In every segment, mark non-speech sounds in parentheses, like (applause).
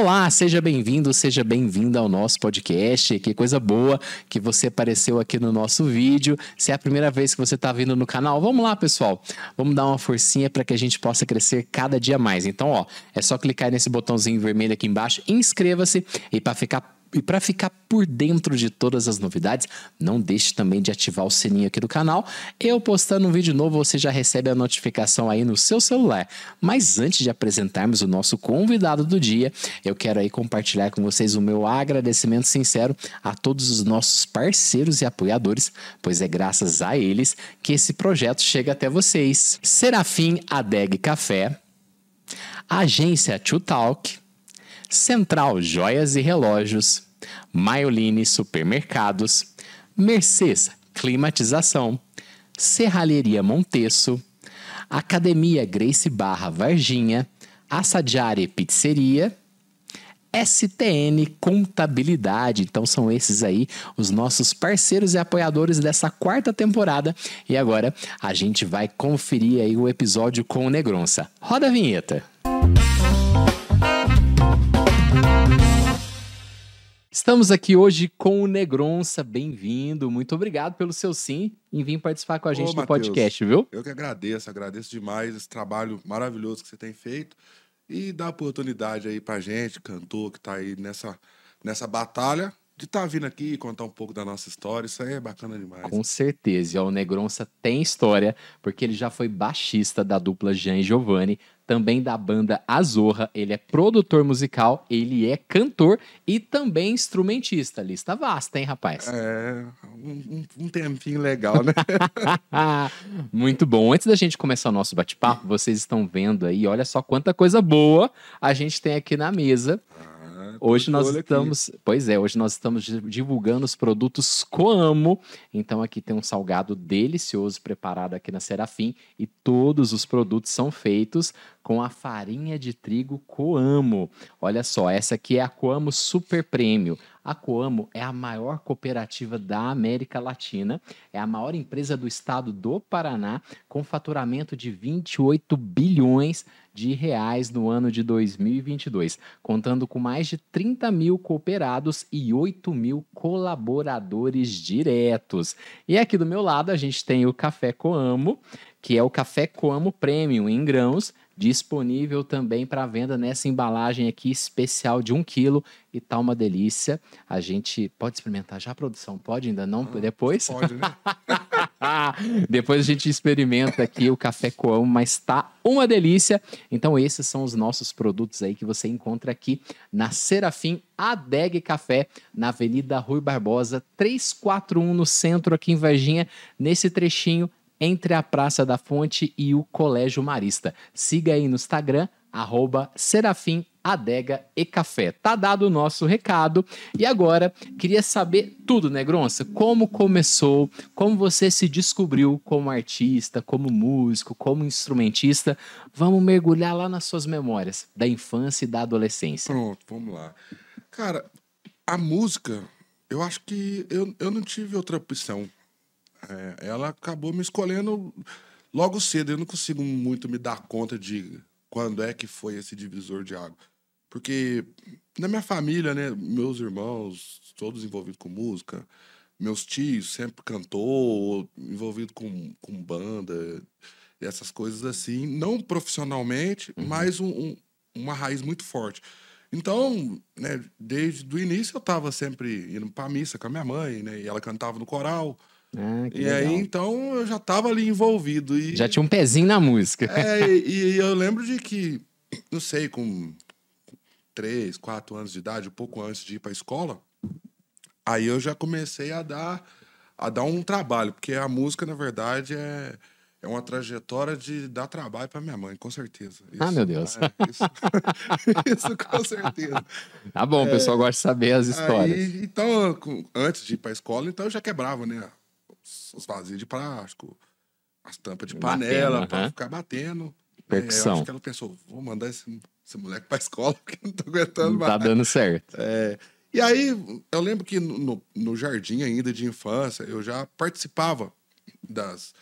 Olá, seja bem-vindo, seja bem-vinda ao nosso podcast. Que coisa boa que você apareceu aqui no nosso vídeo. Se é a primeira vez que você está vindo no canal, vamos lá, pessoal. Vamos dar uma forcinha para que a gente possa crescer cada dia mais. Então, ó, é só clicar nesse botãozinho vermelho aqui embaixo, inscreva-se e para ficar e para ficar por dentro de todas as novidades, não deixe também de ativar o sininho aqui do canal. Eu postando um vídeo novo, você já recebe a notificação aí no seu celular. Mas antes de apresentarmos o nosso convidado do dia, eu quero aí compartilhar com vocês o meu agradecimento sincero a todos os nossos parceiros e apoiadores, pois é graças a eles que esse projeto chega até vocês. Serafim Adeg Café, Agência Chutalk, Talk, Central Joias e Relógios, Maioline Supermercados, Mercês Climatização, Serralheria Monteço, Academia Grace Barra Varginha, Assadiare Pizzeria, STN Contabilidade. Então são esses aí os nossos parceiros e apoiadores dessa quarta temporada. E agora a gente vai conferir aí o episódio com o Negronça. Roda a vinheta. Música Estamos aqui hoje com o Negronça, bem-vindo. Muito obrigado pelo seu sim em vir participar com a gente Ô, do Mateus, podcast, viu? Eu que agradeço, agradeço demais esse trabalho maravilhoso que você tem feito e dar oportunidade aí pra gente, cantor que tá aí nessa, nessa batalha, de estar tá vindo aqui e contar um pouco da nossa história. Isso aí é bacana demais. Com certeza. E, ó, o Negronça tem história, porque ele já foi baixista da dupla Jean e Giovanni, também da banda Azorra. Ele é produtor musical, ele é cantor e também instrumentista. Lista vasta, hein, rapaz? É, um, um tempinho legal, né? (laughs) Muito bom. Antes da gente começar o nosso bate-papo, vocês estão vendo aí, olha só quanta coisa boa a gente tem aqui na mesa hoje nós estamos, aqui. pois é, hoje nós estamos divulgando os produtos Coamo. Então aqui tem um salgado delicioso preparado aqui na Serafim e todos os produtos são feitos com a farinha de trigo Coamo. Olha só, essa aqui é a Coamo Super Prêmio. A Coamo é a maior cooperativa da América Latina, é a maior empresa do estado do Paraná, com faturamento de 28 bilhões de reais no ano de 2022, contando com mais de 30 mil cooperados e 8 mil colaboradores diretos. E aqui do meu lado a gente tem o Café Coamo, que é o Café Coamo Premium em grãos, disponível também para venda nessa embalagem aqui especial de 1 um quilo e tá uma delícia. A gente pode experimentar já a produção? Pode ainda não? Ah, depois? Pode, né? (laughs) depois a gente experimenta aqui o café coão, mas tá uma delícia. Então esses são os nossos produtos aí que você encontra aqui na Serafim Adeg Café, na Avenida Rui Barbosa, 341 no centro aqui em Varginha, nesse trechinho entre a Praça da Fonte e o Colégio Marista. Siga aí no Instagram, arroba Serafim Adega e Café. Tá dado o nosso recado. E agora, queria saber tudo, né, Gronça? Como começou, como você se descobriu como artista, como músico, como instrumentista. Vamos mergulhar lá nas suas memórias da infância e da adolescência. Pronto, vamos lá. Cara, a música, eu acho que eu, eu não tive outra opção. É, ela acabou me escolhendo logo cedo. Eu não consigo muito me dar conta de quando é que foi esse divisor de água. Porque na minha família, né, meus irmãos, todos envolvidos com música, meus tios sempre cantou, envolvido com, com banda, essas coisas assim. Não profissionalmente, uhum. mas um, um, uma raiz muito forte. Então, né, desde o início eu estava sempre indo pra missa com a minha mãe, né? E ela cantava no coral. Ah, e legal. aí, então, eu já estava ali envolvido. E... Já tinha um pezinho na música. É, e, e, eu lembro de que, não sei, com três, quatro anos de idade, um pouco antes de ir para escola, aí eu já comecei a dar, a dar um trabalho, porque a música, na verdade, é, é uma trajetória de dar trabalho para minha mãe, com certeza. Ah, isso, ah, meu Deus. É, isso, (laughs) isso, com certeza. Tá bom, o pessoal é. gosta de saber as histórias. Aí, então, antes de ir para escola, então eu já quebrava, né? as, os de plástico, as tampas de panela, para ficar batendo. É, Percussão. Eu acho que ela pensou, vou mandar esse, esse moleque pra escola, porque (laughs) não tô aguentando não tá mais. Tá dando certo. É, e aí, eu lembro que no, no, jardim ainda de infância, eu já participava das,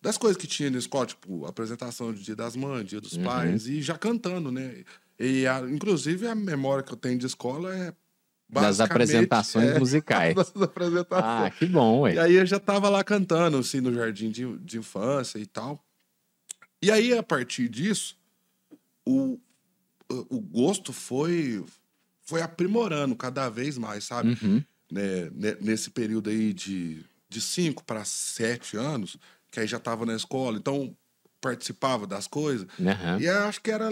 das coisas que tinha na escola, tipo, apresentação de Dia das Mães, Dia dos uhum. Pais, e já cantando, né? E, a, inclusive, a memória que eu tenho de escola é das apresentações é, musicais. (laughs) Das apresentações. Ah, que bom, ué. E aí eu já tava lá cantando, assim, no jardim de, de infância e tal. E aí, a partir disso, o, o gosto foi, foi aprimorando cada vez mais, sabe? Uhum. Né, né nesse período aí de, de cinco para sete anos, que aí já tava na escola, então participava das coisas. Uhum. E acho que era,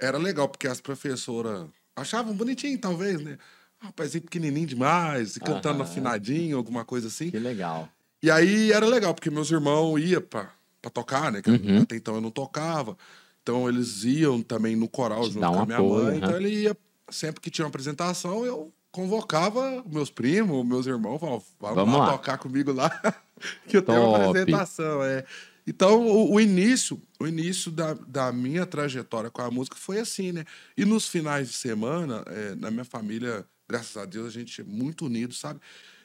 era legal, porque as professoras achavam bonitinho, talvez, né? Ah, rapazinho pequenininho demais, cantando afinadinho, alguma coisa assim. Que legal. E aí era legal, porque meus irmãos iam pra, pra tocar, né? Uhum. Até então eu não tocava. Então eles iam também no coral Te junto com a minha apoio, mãe. Uhum. Então ele ia, sempre que tinha uma apresentação, eu convocava meus primos, meus irmãos, falavam, vamos, vamos lá, lá, tocar comigo lá, (laughs) que eu Top. tenho uma apresentação. É. Então, o, o, início, o início da, da minha trajetória com a música foi assim, né? E nos finais de semana, é, na minha família, graças a Deus, a gente é muito unido, sabe?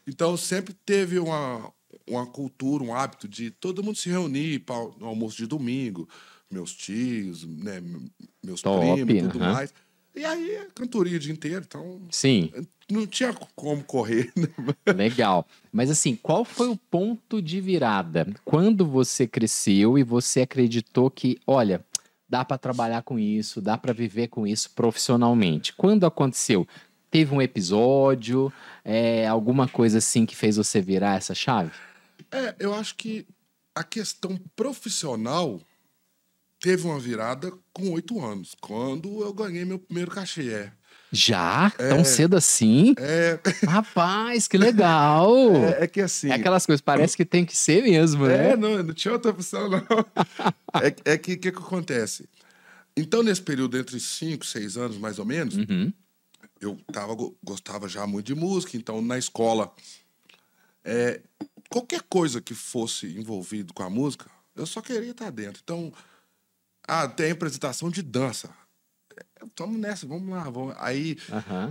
Então, sempre teve uma, uma cultura, um hábito de todo mundo se reunir para o almoço de domingo, meus tios, né, meus Top, primos e tudo uh -huh. mais. E aí, cantoria o dia inteiro, então. Sim. Não tinha como correr. Né? (laughs) Legal. Mas assim, qual foi o ponto de virada? Quando você cresceu e você acreditou que, olha, dá para trabalhar com isso, dá para viver com isso profissionalmente. Quando aconteceu? Teve um episódio, é, alguma coisa assim que fez você virar essa chave? É, eu acho que a questão profissional teve uma virada com oito anos, quando eu ganhei meu primeiro cachê. É. Já? É, Tão cedo assim? É... Rapaz, que legal! (laughs) É, é, que assim. É aquelas coisas, parece que tem que ser mesmo, é, né? É, não, não tinha outra opção, não. (laughs) é, é que o que, que, acontece? Então, nesse período, entre cinco seis anos mais ou menos, uhum. eu tava, gostava já muito de música, então na escola, é, qualquer coisa que fosse envolvido com a música, eu só queria estar dentro. Então, ah, tem apresentação de dança. vamos é, nessa, vamos lá. Vamos. Aí,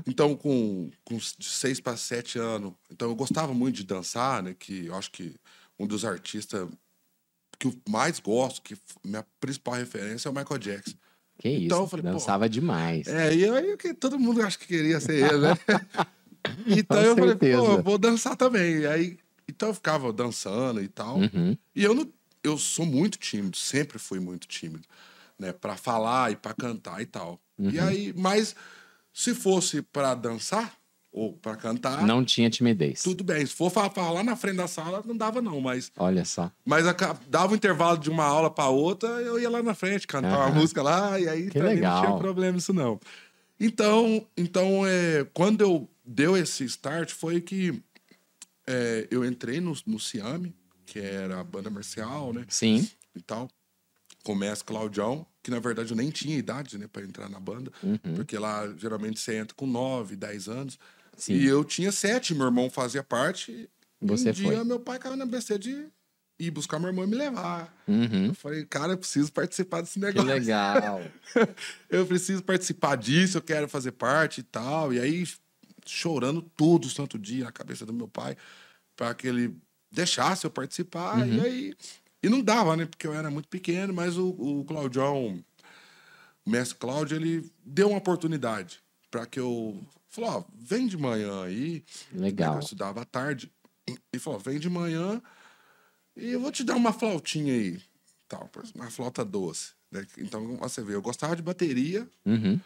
então, com, com de seis para sete anos, então eu gostava muito de dançar, né? Que eu acho que um dos artistas que eu mais gosto, que minha principal referência é o Michael Jackson. Que isso, então, eu falei, dançava demais. É, e aí que todo mundo acho que queria ser ele, né? (laughs) então Com eu certeza. falei, pô, eu vou dançar também. E aí, então eu ficava dançando e tal. Uhum. E eu não eu sou muito tímido, sempre fui muito tímido, né? Para falar e para cantar e tal. Uhum. E aí, mas se fosse para dançar ou para cantar, não tinha timidez. Tudo bem. Se for falar lá na frente da sala, não dava não, mas olha só. Mas a, dava um intervalo de uma aula para outra, eu ia lá na frente cantar ah, uma música lá e aí também não tinha problema isso não. Então, então é, quando eu deu esse start foi que é, eu entrei no, no Ciame, que era a banda marcial, né? Sim. E tal. Começa Claudião, que na verdade eu nem tinha idade, né, para entrar na banda, uhum. porque lá geralmente você entra com 9, 10 anos. Sim. E eu tinha 7, meu irmão fazia parte. Você um dia foi. meu pai caiu na besteira de ir buscar meu irmão e me levar. Uhum. Eu falei, cara, eu preciso participar desse negócio. Que legal. (laughs) eu preciso participar disso, eu quero fazer parte e tal. E aí, chorando todo o santo dia na cabeça do meu pai, para que ele deixasse eu participar. Uhum. E aí. E não dava, né? Porque eu era muito pequeno, mas o, o Claudião, o mestre Cláudio, ele deu uma oportunidade para que eu. Falou, ó, vem de manhã aí. Legal. Eu estudava à tarde. E falou, vem de manhã e eu vou te dar uma flautinha aí. Tal, uma flauta doce. Né, então, você vê, eu gostava de bateria. Uhum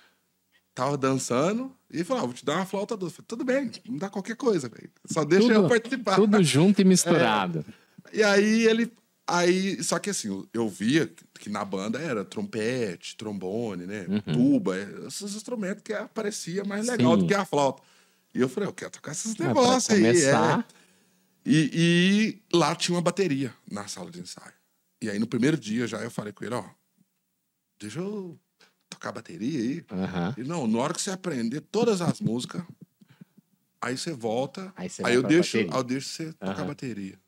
tava dançando e falou: ah, vou te dar uma flauta doce. Falei, tudo bem, tipo, me dá qualquer coisa, Só deixa tudo, eu participar. Tudo junto e (laughs) é. misturado. É. E aí ele. Aí, só que assim, eu via que na banda era trompete, trombone, né? Uhum. Tuba, esses instrumentos que parecia mais legal Sim. do que a flauta. E eu falei, eu quero tocar esses é, negócios é, aí. É. E, e lá tinha uma bateria na sala de ensaio. E aí no primeiro dia já eu falei com ele, ó, deixa eu tocar bateria aí. Uhum. E não, na hora que você aprender todas as músicas, aí você volta. Aí, você aí eu, deixo, aí eu deixo você uhum. tocar bateria.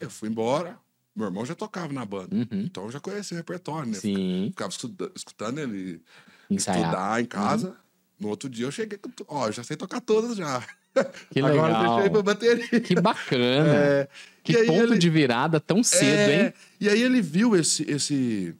Eu fui embora. Meu irmão já tocava na banda. Uhum. Então eu já conhecia o repertório, né? Sim. Ficava escutando, ele Ensaiar. estudar em casa. Uhum. No outro dia eu cheguei. Ó, já sei tocar todas já. Que (laughs) Agora legal. deixei pra bateria. Que bacana. É, que ponto ele... de virada tão cedo, é, hein? E aí ele viu esse, esse,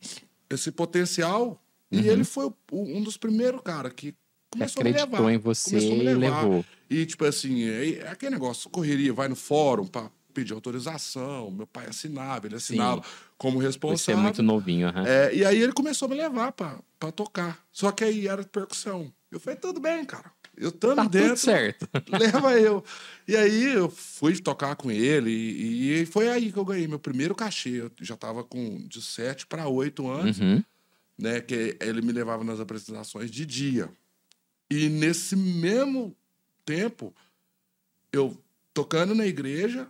esse potencial e uhum. ele foi o, um dos primeiros cara que começou acreditou a me levar, em você começou a me levar. levou. E tipo assim, é, é aquele negócio, correria, vai no fórum para pedir autorização, meu pai assinava, ele assinava Sim. como responsável. Você é muito novinho, uhum. é, E aí ele começou a me levar para tocar. Só que aí era percussão. Eu falei, tudo bem, cara. Eu tamo tá dentro. Tudo certo. (laughs) Leva eu. E aí eu fui tocar com ele e, e, foi aí que eu ganhei meu primeiro cachê. Eu já tava com de 7 para 8 anos. Uhum né? Que ele me levava nas apresentações de dia. E nesse mesmo tempo, eu tocando na igreja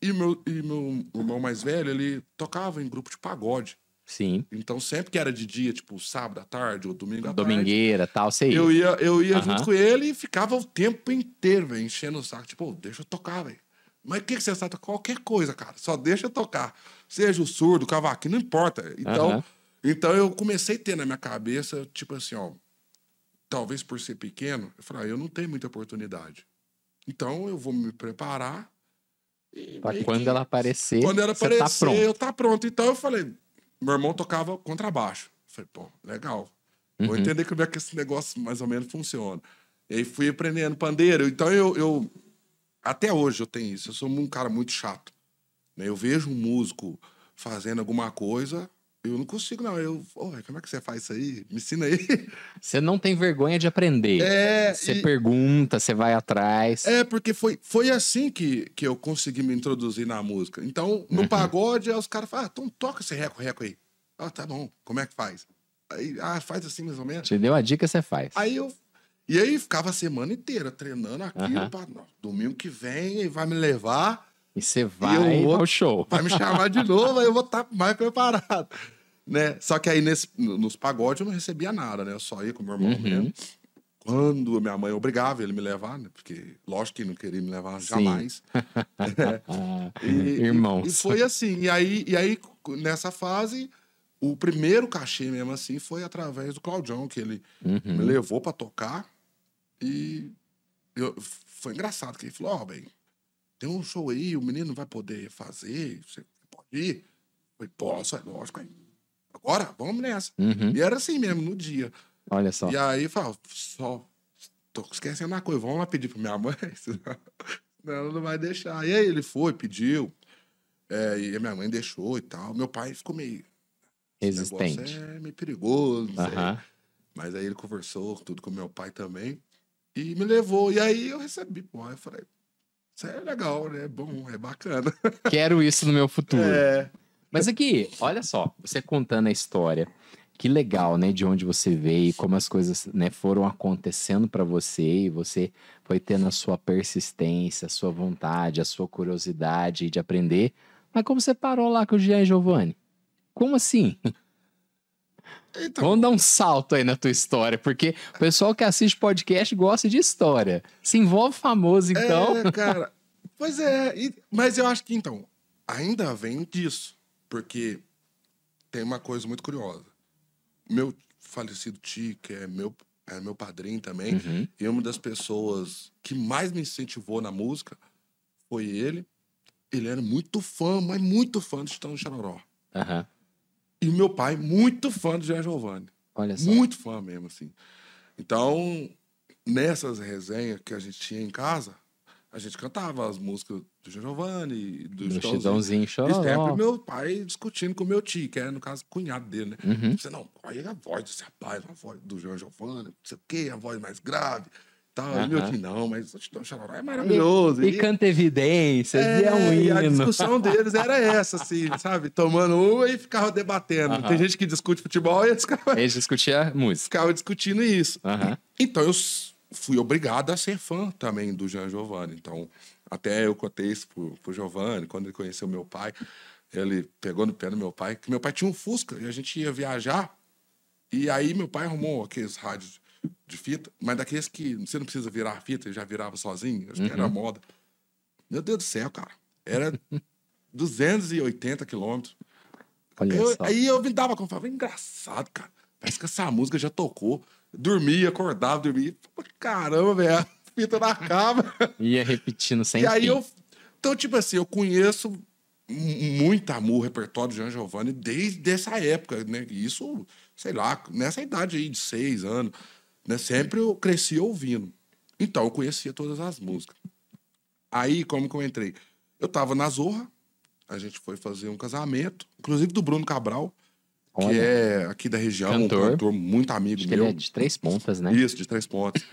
e meu, e meu irmão mais velho, ele tocava em grupo de pagode. Sim. Então, sempre que era de dia, tipo sábado à tarde ou domingo à Domingueira, tarde, tal, sei. Eu ia, eu ia uhum. junto com ele e ficava o tempo inteiro, véio, enchendo o saco. Tipo, deixa eu tocar, velho. Mas o que, que você está Qualquer coisa, cara. Só deixa eu tocar. Seja o surdo, o cavaquinho, não importa. Então, uhum. Então eu comecei a ter na minha cabeça, tipo assim, ó, talvez por ser pequeno, eu falei, ah, eu não tenho muita oportunidade. Então eu vou me preparar. para pra quando que... ela aparecer. Quando ela tá aparecer, tá pronto. eu tá pronto. Então eu falei, meu irmão tocava contrabaixo. Eu falei, pô, legal. Uhum. Vou entender como é que esse negócio mais ou menos funciona. E aí fui aprendendo pandeiro. Então eu, eu. Até hoje eu tenho isso. Eu sou um cara muito chato. Né? Eu vejo um músico fazendo alguma coisa, eu não consigo, não. Eu, oh, como é que você faz isso aí? Me ensina aí. (laughs) Você não tem vergonha de aprender. É, você e... pergunta, você vai atrás. É, porque foi, foi assim que, que eu consegui me introduzir na música. Então, no uhum. pagode, os caras falam, ah, então toca esse reco-reco aí. Ah, tá bom, como é que faz? Aí, ah, faz assim mais ou menos. Te deu a dica, você faz. Aí eu. E aí ficava a semana inteira treinando aquilo. Uhum. Pra, não, domingo que vem, vai me levar. E você vai e ao show. Vai me chamar de novo, aí eu vou estar tá mais preparado. Né? Só que aí nesse, nos pagodes eu não recebia nada, né? Eu só ia com meu irmão uhum. mesmo. Quando minha mãe obrigava ele me levar, né? Porque lógico que não queria me levar Sim. jamais. (laughs) É. e, Irmãos. E, e, foi assim. E aí, e aí, nessa fase, o primeiro cachê mesmo assim foi através do Claudião, que ele uhum. me levou para tocar. E eu, foi engraçado, que ele falou, ó, oh, bem, tem um show aí, o menino vai poder fazer, você pode ir? Eu falei, posso, é lógico. Aí. Agora, vamos nessa. Uhum. E era assim mesmo, no dia. Olha só. E aí, fala, só tô esquecendo uma coisa, vamos lá pedir pra minha mãe, (laughs) senão ela não vai deixar. E aí ele foi, pediu, é, e a minha mãe deixou e tal. Meu pai ficou meio... Resistente. É meio perigoso, não uhum. Mas aí ele conversou tudo com meu pai também e me levou. E aí eu recebi, pô, eu falei, isso é legal, né? É bom, é bacana. (laughs) Quero isso no meu futuro. É. Mas aqui, olha só, você contando a história, que legal, né? De onde você veio, como as coisas né, foram acontecendo para você e você foi tendo a sua persistência, a sua vontade, a sua curiosidade de aprender. Mas como você parou lá com o Jean e Giovanni? Como assim? Vamos dar um salto aí na tua história, porque o pessoal que assiste podcast gosta de história. Se envolve famoso, então. É, (laughs) cara. Pois é. E, mas eu acho que, então, ainda vem disso. Porque tem uma coisa muito curiosa. Meu falecido tio, que é meu, é meu padrinho também, uhum. e uma das pessoas que mais me incentivou na música foi ele. Ele era muito fã, mas muito fã de Chitão Chororó. Aham. Uhum. E meu pai, muito fã do Jean Giovanni. Olha só. Muito fã mesmo, assim. Então, nessas resenhas que a gente tinha em casa, a gente cantava as músicas do Jean Giovanni, do, do chorava. Chidãozinho meu pai discutindo com meu tio, que era, no caso, cunhado dele, né? Uhum. não, olha a voz seu rapaz, a voz do Jean Giovanni, não sei o quê, a voz mais grave. Tal. Uhum. E meu time, não, mas Titãs Chororó é maravilhoso. E, e, e canta evidências, é, e é um é, hino. a discussão deles era essa, assim, (laughs) sabe? Tomando uma e ficava debatendo. Tem gente que discute futebol e eles ficavam... Eles discutiam música. Ficavam discutindo isso. Então, eu fui obrigado a ser fã também do Jean Giovanni. Então, até eu contei isso pro, pro Giovanni, quando ele conheceu meu pai, ele pegou no pé do meu pai, que meu pai tinha um Fusca, e a gente ia viajar, e aí meu pai arrumou aqueles rádios de fita, mas daqueles que você não precisa virar a fita, já virava sozinho, acho uhum. que era uhum. moda. Meu Deus do céu, cara. Era 280 (laughs) quilômetros. Eu, aí eu me dava como falava, engraçado, cara. Parece que essa música já tocou. Dormia, acordava, dormia. Caramba, velho. Fita na cama. (laughs) Ia repetindo sem E fim. aí eu. Então, tipo assim, eu conheço muito amor o repertório de Jean Giovanni desde essa época, né? Isso, sei lá, nessa idade aí de seis anos. Né? Sempre eu cresci ouvindo. Então eu conhecia todas as músicas. Aí, como que eu entrei? Eu tava na Zorra, a gente foi fazer um casamento, inclusive do Bruno Cabral, Olha. que é aqui da região, cantor, um cantor muito amigo Acho meu. é de três pontas, né? Isso, de três pontas.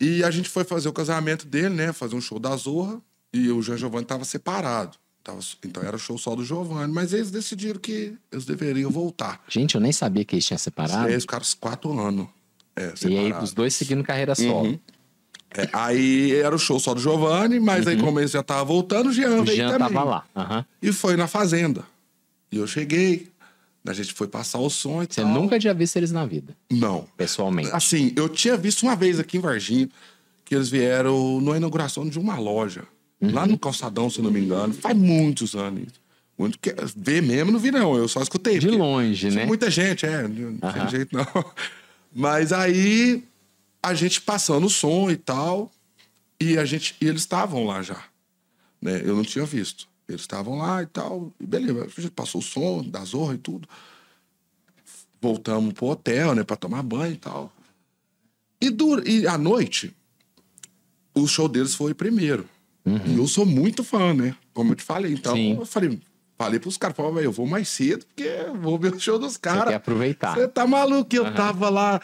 e a gente foi fazer o casamento dele, né? Fazer um show da Zorra, e o Jean Giovanni tava separado. então era show só do Giovanni, mas eles decidiram que eles deveriam voltar. Gente, eu nem sabia que eles tinham separado. É, eles ficaram quatro anos é, e aí os dois seguindo carreira solo. Uhum. É, aí era o show só do Giovanni, mas uhum. aí como ele já tava voltando, o Jean o veio também. tava lá. Uhum. E foi na fazenda. E eu cheguei, a gente foi passar o som e Você tal. nunca tinha visto eles na vida? Não. Pessoalmente? Assim, eu tinha visto uma vez aqui em Varginha, que eles vieram na inauguração de uma loja. Uhum. Lá no Calçadão, se não me engano. Faz muitos anos. Muito que... Ver mesmo não vi não, eu só escutei. De longe, né? Muita gente, é. Não uhum. tem jeito não. Mas aí a gente passando o som e tal, e a gente e eles estavam lá já, né? Eu não tinha visto. Eles estavam lá e tal, e beleza, a gente passou o som da zorra e tudo. Voltamos pro hotel, né, para tomar banho e tal. E, dur e à noite, o show deles foi primeiro. Uhum. E eu sou muito fã, né? Como eu te falei. Então, Sim. eu falei, Falei pros caras, falei, eu vou mais cedo, porque vou ver o show dos caras. Você quer aproveitar. Você tá maluco? Eu uhum. tava lá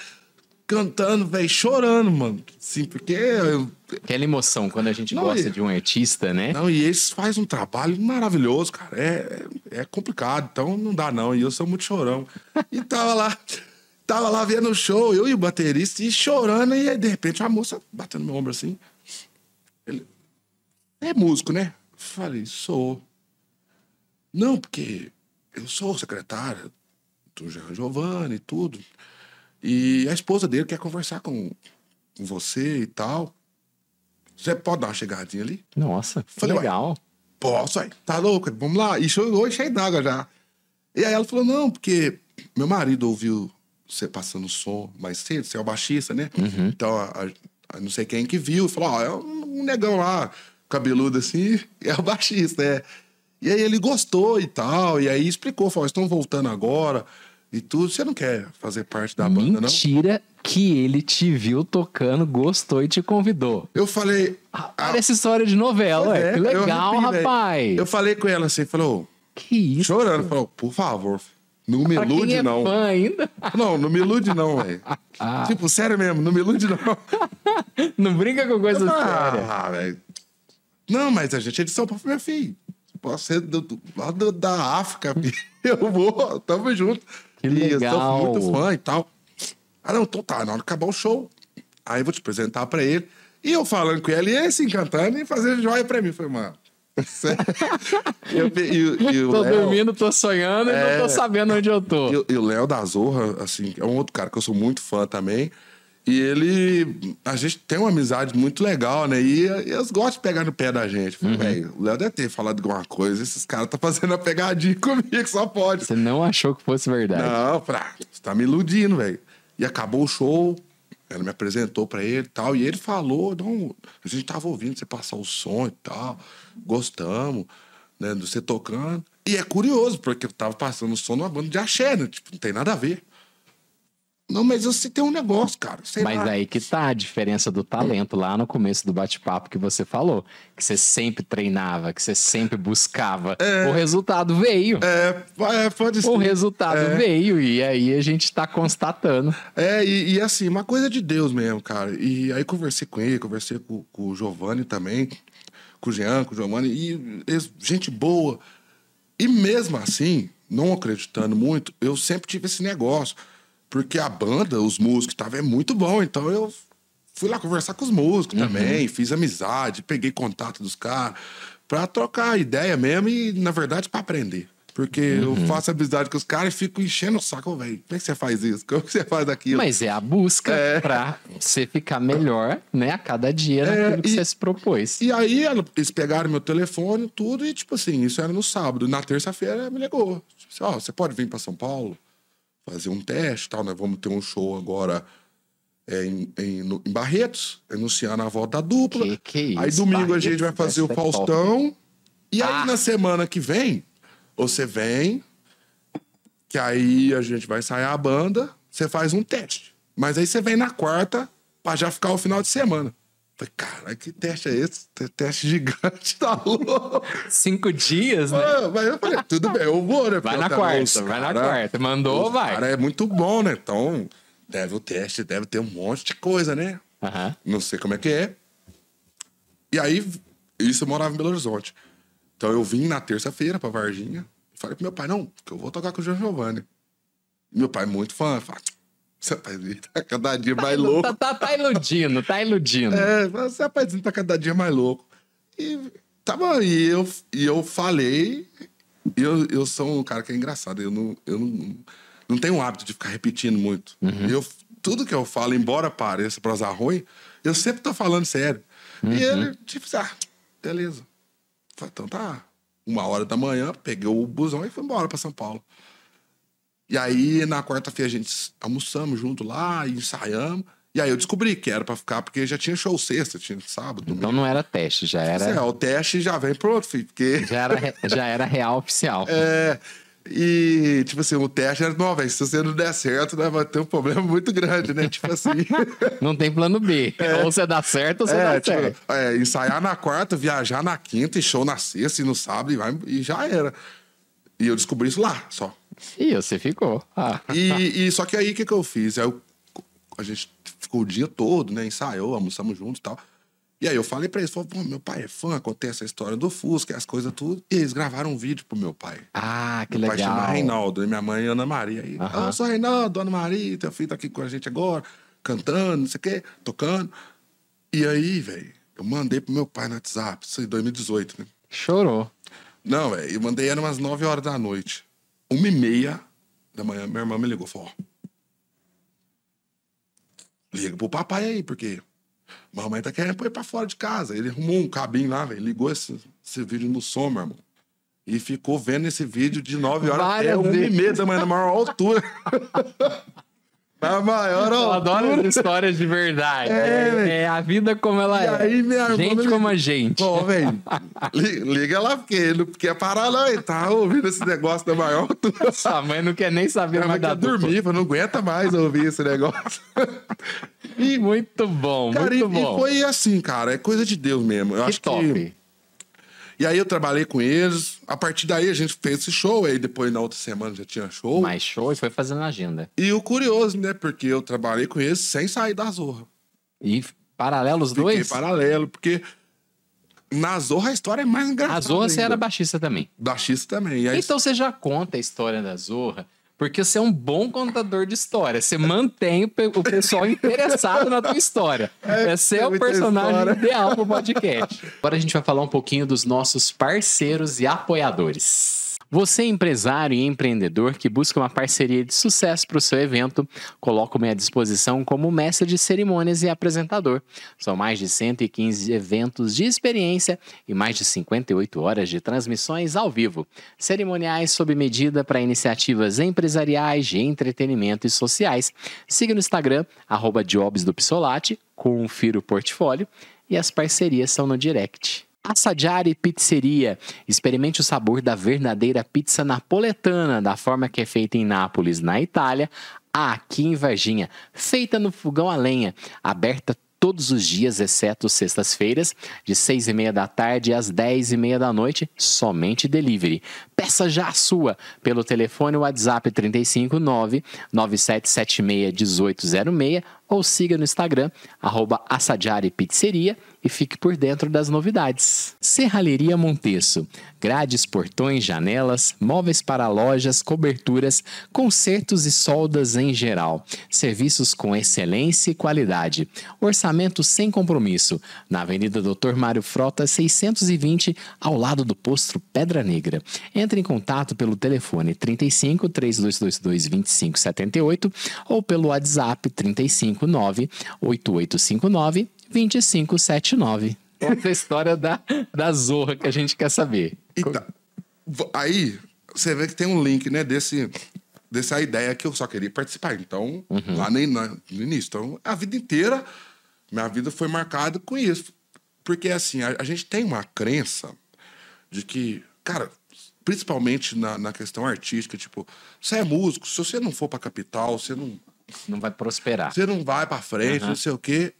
cantando, velho, chorando, mano. Sim, porque... Eu... Aquela emoção, quando a gente não, gosta e... de um artista, né? Não, e eles fazem um trabalho maravilhoso, cara. É, é complicado, então não dá não. E eu sou muito chorão. e tava lá... Tava lá vendo o show, eu e o baterista, e chorando, e aí, de repente, a moça batendo meu ombro assim. Ele, é músico, né? Falei, sou. Não, porque eu sou secretária do Jean Giovanni e tudo. E a esposa dele quer conversar com, com você e tal. Você pode dar uma chegadinha ali? Nossa, Falei, legal. Posso, aí. Tá louco? Vamos lá. E chorou cheio d'água já. E aí ela falou, não, porque meu marido ouviu você passando som mais cedo, você é o baixista, né? Uhum. Então, a, a, não sei quem que viu, falou, ó, oh, é um negão lá, cabeludo assim, (laughs) é o baixista, é. E aí ele gostou e tal, e aí explicou, falou, estão voltando agora e tudo. Você não quer fazer parte da Mentira banda, não? Mentira que ele te viu tocando, gostou e te convidou. Eu falei... Ah, ah, essa história de novela, é, que legal, eu rapaz. Eu falei com ela assim, falou... Que isso? Chorando, falou, por favor, não me ilude, é não. ainda? Não, não me ilude, não, velho. (laughs) Ah. Tipo, sério mesmo, não me ilude, não. (laughs) não brinca com coisa ah, séria. Ah, velho. Não, mas a gente é de São Paulo, meu filho. Posso ser do, do, da África, (laughs) eu vou, tamo junto. Que legal. eu sou muito fã e tal. Ah, não, então tá, na hora que acabar o show, aí eu vou te apresentar pra ele. E eu falando com ele, e ele se encantando e fazendo joia pra mim. Falei, mano, (laughs) eu, eu, eu, tô dormindo, tô sonhando é, e não tô é. sabendo onde eu tô. E, o Léo da Zorra, assim, é um outro cara que eu sou muito fã também. E ele. A gente tem uma amizade muito legal, né? E, e eles gostam de pegar no pé da gente. Falei, uhum. velho, o Léo deve ter falado alguma coisa, esses caras tá fazendo a pegadinha (laughs) comigo, só pode. Você não achou que fosse verdade? Não, pra, você tá me iludindo, velho. E acabou o show, ela me apresentou para ele e tal, e ele falou: não, a gente tava ouvindo você passar o som e tal, gostamos, né, de você tocando. E é curioso, porque eu tava passando o som numa banda de axé, né? Tipo, não tem nada a ver. Não, mas você tem um negócio, cara. mas lá. aí que tá a diferença do talento lá no começo do bate-papo que você falou. Que você sempre treinava, que você sempre buscava. É... O resultado veio. É, é pode ser. O resultado é... veio. E aí a gente tá constatando. É, e, e, assim, uma coisa de Deus mesmo, cara. E aí conversei com ele, conversei com, com o Giovanni também, com o Jean, com o Giovanni. E gente boa. E mesmo assim, não acreditando muito, eu sempre tive esse negócio porque a banda, os músicos estavam é muito bom, então eu fui lá conversar com os músicos uhum. também, fiz amizade, peguei contato dos caras para trocar ideia mesmo e na verdade para aprender. Porque uhum. eu faço amizade com os caras e fico enchendo o saco, velho. Como é que você faz isso? Como é que você faz aquilo? Mas é a busca é. pra você ficar melhor, né? A cada dia é, naquilo que e, você se propôs. E aí eles pegaram meu telefone, tudo, e tipo assim, isso era no sábado. Na terça-feira me ligou. Tipo assim, ó, oh, você pode vir pra São Paulo? fazer um teste tal, né? Vamos ter um show agora é, em, em, no, em, Barretos, anunciando a volta da dupla. Que, que é isso, aí domingo Barretos, a gente vai fazer o é Faustão. e aí ah! na semana que vem, você vem, que aí a gente vai ensaiar a banda, você faz um teste. Mas aí você vem na quarta para já ficar o final de semana. Falei, cara, que teste é esse? Teste gigante, tá (laughs) louco. Cinco dias, né? Ah, mas eu falei, tudo bem, eu vou, né? Vai na quarta, vai na quarta. Mandou, vai. cara é muito bom, né? Então, deve o teste, deve ter um monte de coisa, né? Não sei como é que é. E aí, isso eu morava em Belo Horizonte. Então eu vim na terça-feira pra Varginha. Falei pro meu pai, não, que eu vou tocar com o João Giovanni. Meu pai é muito fã. Falei, seu paizinho tá, tá cada dia tá mais ilu, louco. Tá, tá, tá, iludindo, tá iludindo. É, mas seu paizinho tá, tá cada dia mais louco. E tava e eu, e eu falei. Eu, eu sou um cara que é engraçado. Eu não, eu não, não tenho o hábito de ficar repetindo muito. Uhum. Eu, tudo que eu falo, embora pareça usar ruim, eu sempre tô falando sério. Uhum. E ele, tipo, assim, ah, beleza. então tá. Uma hora da manhã, peguei o busão e fui embora pra São Paulo. E aí, na quarta-feira, a gente almoçamos junto lá, ensaiamos. E aí eu descobri que era para ficar, porque já tinha show sexta, tinha sábado. Domingo. Então não era teste, já era. É, o teste já vem pronto, filho, porque. (laughs) Já era, já era real oficial. é. E, tipo assim, o teste era, não, velho, se você não der certo, né, vai ter um problema muito grande, né? Tipo assim. (laughs) não tem plano B. É. Ou você dá certo ou você é, dá tipo, certo. É, ensaiar na quarta, viajar na quinta e show na sexta e no sábado e, vai, e já era. E eu descobri isso lá, só. E você ficou. Ah. E, e, só que aí o que, que eu fiz? Aí eu, a gente ficou o dia todo, né? Ensaiou, almoçamos junto e tal. E aí eu falei pra eles, falei, meu pai é fã, acontece a história do Fusca, as coisas tudo. E eles gravaram um vídeo pro meu pai. Ah, que meu legal. Meu pai chama Reinaldo, e minha mãe Ana Maria. Aí, ah, eu sou Reinaldo, Ana Maria, teu filho tá aqui com a gente agora, cantando, não sei o quê, tocando. E aí, velho, eu mandei pro meu pai no WhatsApp, isso em 2018, né? Chorou. Não, velho, eu mandei era umas 9 horas da noite uma e meia da manhã, minha irmã me ligou, falou, liga pro papai aí, porque mamãe tá querendo pôr ele pra fora de casa. Ele arrumou um cabinho lá, velho, ligou esse, esse vídeo no som, meu irmão. E ficou vendo esse vídeo de 9 horas Várias até 1 e meia da manhã, na maior altura. (laughs) A tá maior Eu adoro as histórias de verdade. É, é, é a vida como ela e é. Aí, minha gente irmã, como a gente. Pô, velho, liga lá, porque ele não quer é parar lá Ele tá ouvindo esse negócio da maior altura. (laughs) Sua mãe não quer nem saber mais da quer dupla. dormir, não aguenta mais ouvir esse negócio. E, (laughs) muito bom, cara, muito e, bom. E foi assim, cara, é coisa de Deus mesmo. Eu que acho top. que... E aí eu trabalhei com eles, a partir daí a gente fez esse show, aí depois na outra semana já tinha show. Mais show e foi fazendo agenda. E o curioso, né? Porque eu trabalhei com eles sem sair da Zorra. E paralelo os Fiquei dois? paralelo, porque na Zorra a história é mais engraçada. A Zorra ainda. você era baixista também. Baixista também. Aí... Então você já conta a história da Zorra porque você é um bom contador de história. Você mantém o, pessoal interessado na tua história. É, Você é o personagem história. ideal pro podcast. Agora a gente vai falar um pouquinho dos nossos parceiros e apoiadores. Você, empresário e empreendedor que busca uma parceria de sucesso para o seu evento, coloco-me à disposição como mestre de cerimônias e apresentador. São mais de 115 eventos de experiência e mais de 58 horas de transmissões ao vivo. Cerimoniais sob medida para iniciativas empresariais, de entretenimento e sociais. Siga no Instagram, arroba Jobs do Psolate, confira o portfólio e as parcerias são no direct. Assadiari Pizzeria. Experimente o sabor da verdadeira pizza napoletana, da forma que é feita em Nápoles, na Itália, aqui em Varginha, feita no fogão a lenha, aberta todos os dias, exceto sextas-feiras, de seis e meia da tarde às dez e meia da noite, somente delivery. Peça já a sua pelo telefone WhatsApp 359 9776 1806 ou siga no Instagram, arroba Assadiari Pizzeria, e fique por dentro das novidades. Serralheria Monteço. Grades, portões, janelas, móveis para lojas, coberturas, consertos e soldas em geral. Serviços com excelência e qualidade. Orçamento sem compromisso. Na Avenida Dr. Mário Frota, 620, ao lado do posto Pedra Negra. Entre em contato pelo telefone 35 3222 2578 ou pelo WhatsApp 35 2559 8859 2579. Essa é a história da, da Zorra que a gente quer saber. Então, aí você vê que tem um link, né, desse dessa ideia que eu só queria participar. Então, uhum. lá no, no, início. Então, a vida inteira, minha vida foi marcada com isso. Porque, assim, a, a gente tem uma crença de que, cara, principalmente na, na questão artística, tipo, você é músico, se você não for pra capital, você não não vai prosperar. Você não vai para frente, uhum. não sei o quê.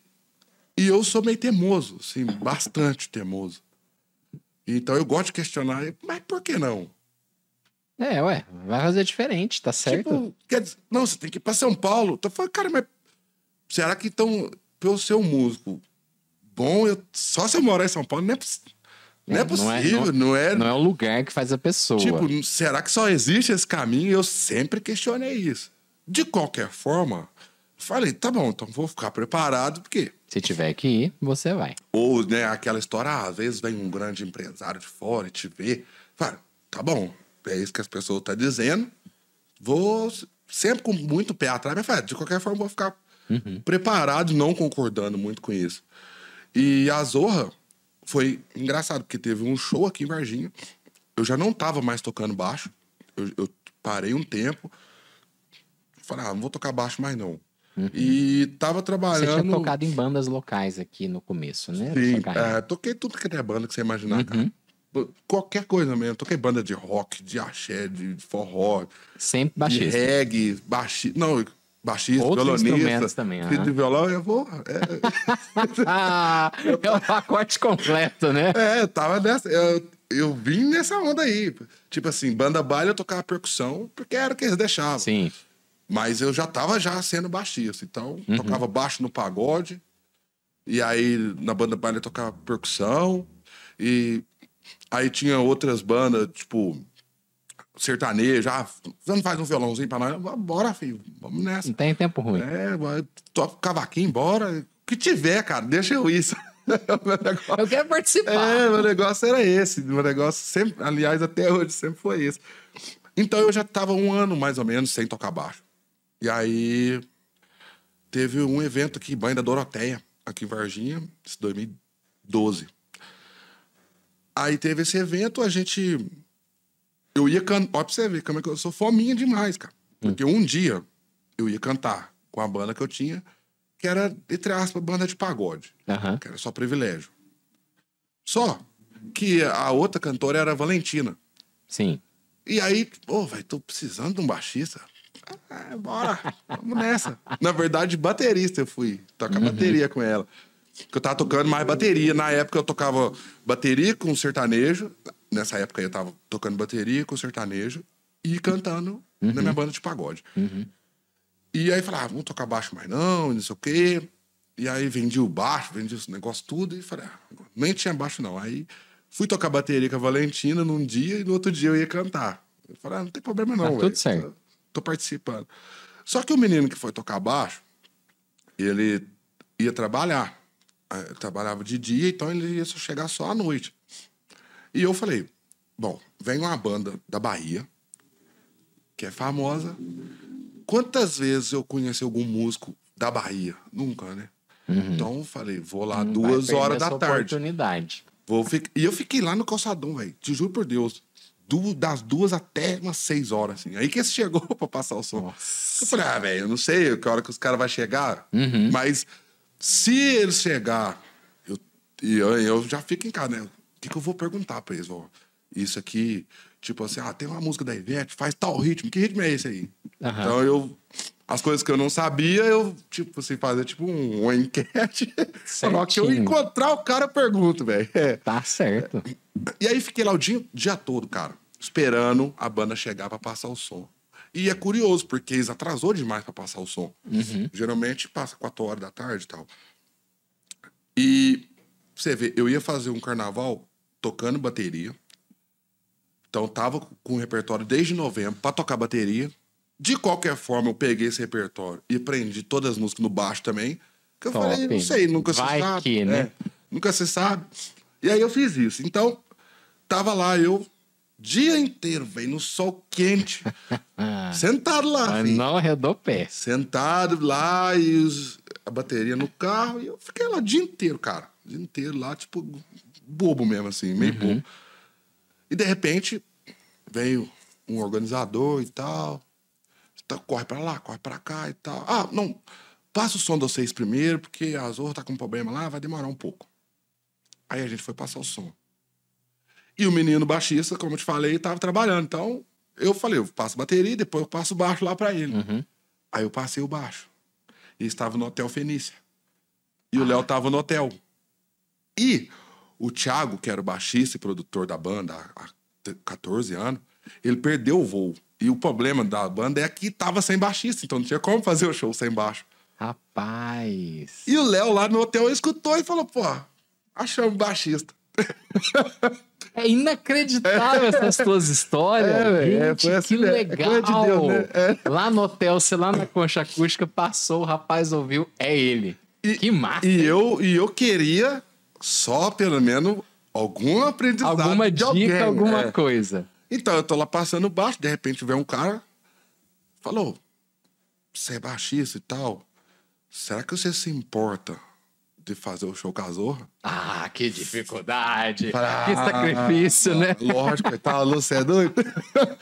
E eu sou meio teimoso, assim, bastante teimoso. Então eu gosto de questionar, mas por que não? É, ué, vai fazer diferente, tá certo? Tipo, quer dizer, não, você tem que ir pra São Paulo. tô falando cara, mas será que então, pelo seu ser um músico bom, eu, só se eu morar em São Paulo, não é, não é, é possível, não é, não, não é. Não é o lugar que faz a pessoa. Tipo, será que só existe esse caminho? Eu sempre questionei isso. De qualquer forma, falei, tá bom, então vou ficar preparado, porque. Se tiver que ir, você vai. Ou, né, aquela história, ah, às vezes vem um grande empresário de fora e te vê. Fala, tá bom, é isso que as pessoas estão tá dizendo. Vou sempre com muito pé atrás, mas fala, de qualquer forma, vou ficar uhum. preparado, não concordando muito com isso. E a Zorra foi engraçado, porque teve um show aqui em Varginha. Eu já não tava mais tocando baixo. eu, eu parei um tempo Falei, ah, não vou tocar baixo mais não. Uhum. E tava trabalhando. Você tinha tocado em bandas locais aqui no começo, né? Sim, é, toquei tudo que era banda que você imaginar, uhum. cara. Qualquer coisa mesmo. Toquei banda de rock, de axé, de forró. Sempre baixista. De reggae, baixista. Não, baixista, Outros violonista. também. Uhum. de violão, eu vou. É... (laughs) Ah, é o pacote completo, né? É, tava nessa. Eu, eu vim nessa onda aí. Tipo assim, banda baile eu tocava percussão, porque era o que eles deixavam. Sim. Mas eu já estava já sendo baixista, então uhum. tocava baixo no pagode, e aí na banda baile tocava percussão, e aí tinha outras bandas, tipo, sertanejo, ah, você não faz um violãozinho pra nós? Bora, filho, vamos nessa. Não tem tempo ruim. É, toca cavaquinho, bora. O que tiver, cara, deixa eu isso. (laughs) negócio... Eu quero participar. É, meu negócio era esse. Meu negócio sempre, aliás, até hoje sempre foi esse. Então eu já tava um ano mais ou menos sem tocar baixo. E aí teve um evento aqui, Banho da Doroteia, aqui em Varginha, esse 2012. Aí teve esse evento, a gente. Eu ia cantar. Ó, pra você ver como é que eu sou fominha demais, cara. Hum. Porque hum. um dia eu ia cantar com a banda que eu tinha, que era, entre aspas, banda de pagode. Uhum. Que era só privilégio. Só que a outra cantora era a Valentina. Sim. E aí, pô, oh, velho, tô precisando de um baixista ah, bora, vamos nessa. Na verdade, baterista eu fui tocar uhum. bateria com ela. Que eu tava tocando mais bateria. Na época eu tocava bateria com sertanejo. Nessa época eu tava tocando bateria com sertanejo e cantando uhum. na minha uhum. banda de pagode. Uhum. E aí falava, ah, vamos tocar baixo mais não, não sei o quê. E aí vendi o baixo, vendi os negócios tudo e falei, ah, nem tinha baixo não. Aí fui tocar bateria com a Valentina num dia e no outro dia eu ia cantar. Eu falei, ah, não tem problema não. Tá tudo certo tô participando. Só que o menino que foi tocar baixo, ele ia trabalhar. Eu trabalhava de dia, então ele ia chegar só à noite. E eu falei: bom, vem uma banda da Bahia, que é famosa. Quantas vezes eu conheci algum músico da Bahia? Nunca, né? Uhum. Então falei: vou lá hum, duas horas da tarde. Oportunidade. Vou ficar... E eu fiquei lá no calçadão, velho. Te juro por Deus das duas até umas seis horas, assim. Aí que esse chegou (laughs) pra passar o som. Nossa. Eu falei, ah, velho, eu não sei que hora que os caras vão chegar, uhum. mas se eles chegar, eu, eu, eu já fico em casa, né? O que, que eu vou perguntar pra eles? Ó? Isso aqui, tipo assim, ah, tem uma música da Ivete, faz tal ritmo, que ritmo é esse aí? Uhum. Então eu as coisas que eu não sabia, eu, tipo, assim, fazer tipo um, uma enquete. só (laughs) que eu encontrar o cara, eu pergunto, velho. É. Tá certo. E aí fiquei lá o dia, dia todo, cara esperando a banda chegar para passar o som. E é curioso, porque eles atrasou demais para passar o som. Uhum. Geralmente passa 4 horas da tarde e tal. E você vê, eu ia fazer um carnaval tocando bateria. Então tava com o repertório desde novembro para tocar bateria. De qualquer forma, eu peguei esse repertório e aprendi todas as músicas no baixo também. Que eu Top. falei, não sei, nunca Vai se sabe. Que, né? né? Nunca se sabe. E aí eu fiz isso. Então, tava lá eu dia inteiro, vem no sol quente. (laughs) sentado lá. Mas não arredou pé. Sentado lá e os, a bateria no carro. E eu fiquei lá o dia inteiro, cara. O dia inteiro lá, tipo, bobo mesmo, assim, meio uhum. bobo. E de repente, veio um organizador e tal. Tá, corre pra lá, corre pra cá e tal. Ah, não, passa o som de vocês primeiro, porque a Azor tá com um problema lá, vai demorar um pouco. Aí a gente foi passar o som. E o menino baixista, como eu te falei, estava trabalhando. Então, eu falei, eu passo bateria, depois eu passo baixo lá para ele. Uhum. Aí eu passei o baixo. E estava no Hotel Fenícia. E ah. o Léo estava no hotel. E o Thiago, que era o baixista e produtor da banda há 14 anos, ele perdeu o voo. E o problema da banda é que tava sem baixista, então não tinha como fazer o show sem baixo. Rapaz. E o Léo lá no hotel escutou e falou: pô, achamos baixista. (laughs) É inacreditável essas tuas histórias. É, Gente, é, que assim, legal. Né? É, de Deus, né? É. Lá no hotel, sei lá na concha acústica, passou, o rapaz ouviu, é ele. E, que massa. E eu, e eu queria só, pelo menos, algum aprendizado. Alguma dica, alguém, alguma é. coisa. Então, eu tô lá passando baixo, de repente vem um cara, falou, você é baixista e tal, será que você se importa de fazer o show Casorra, Ah, que dificuldade! Ah, que sacrifício, ah, né? Lógico, e tal, você é doido. (laughs)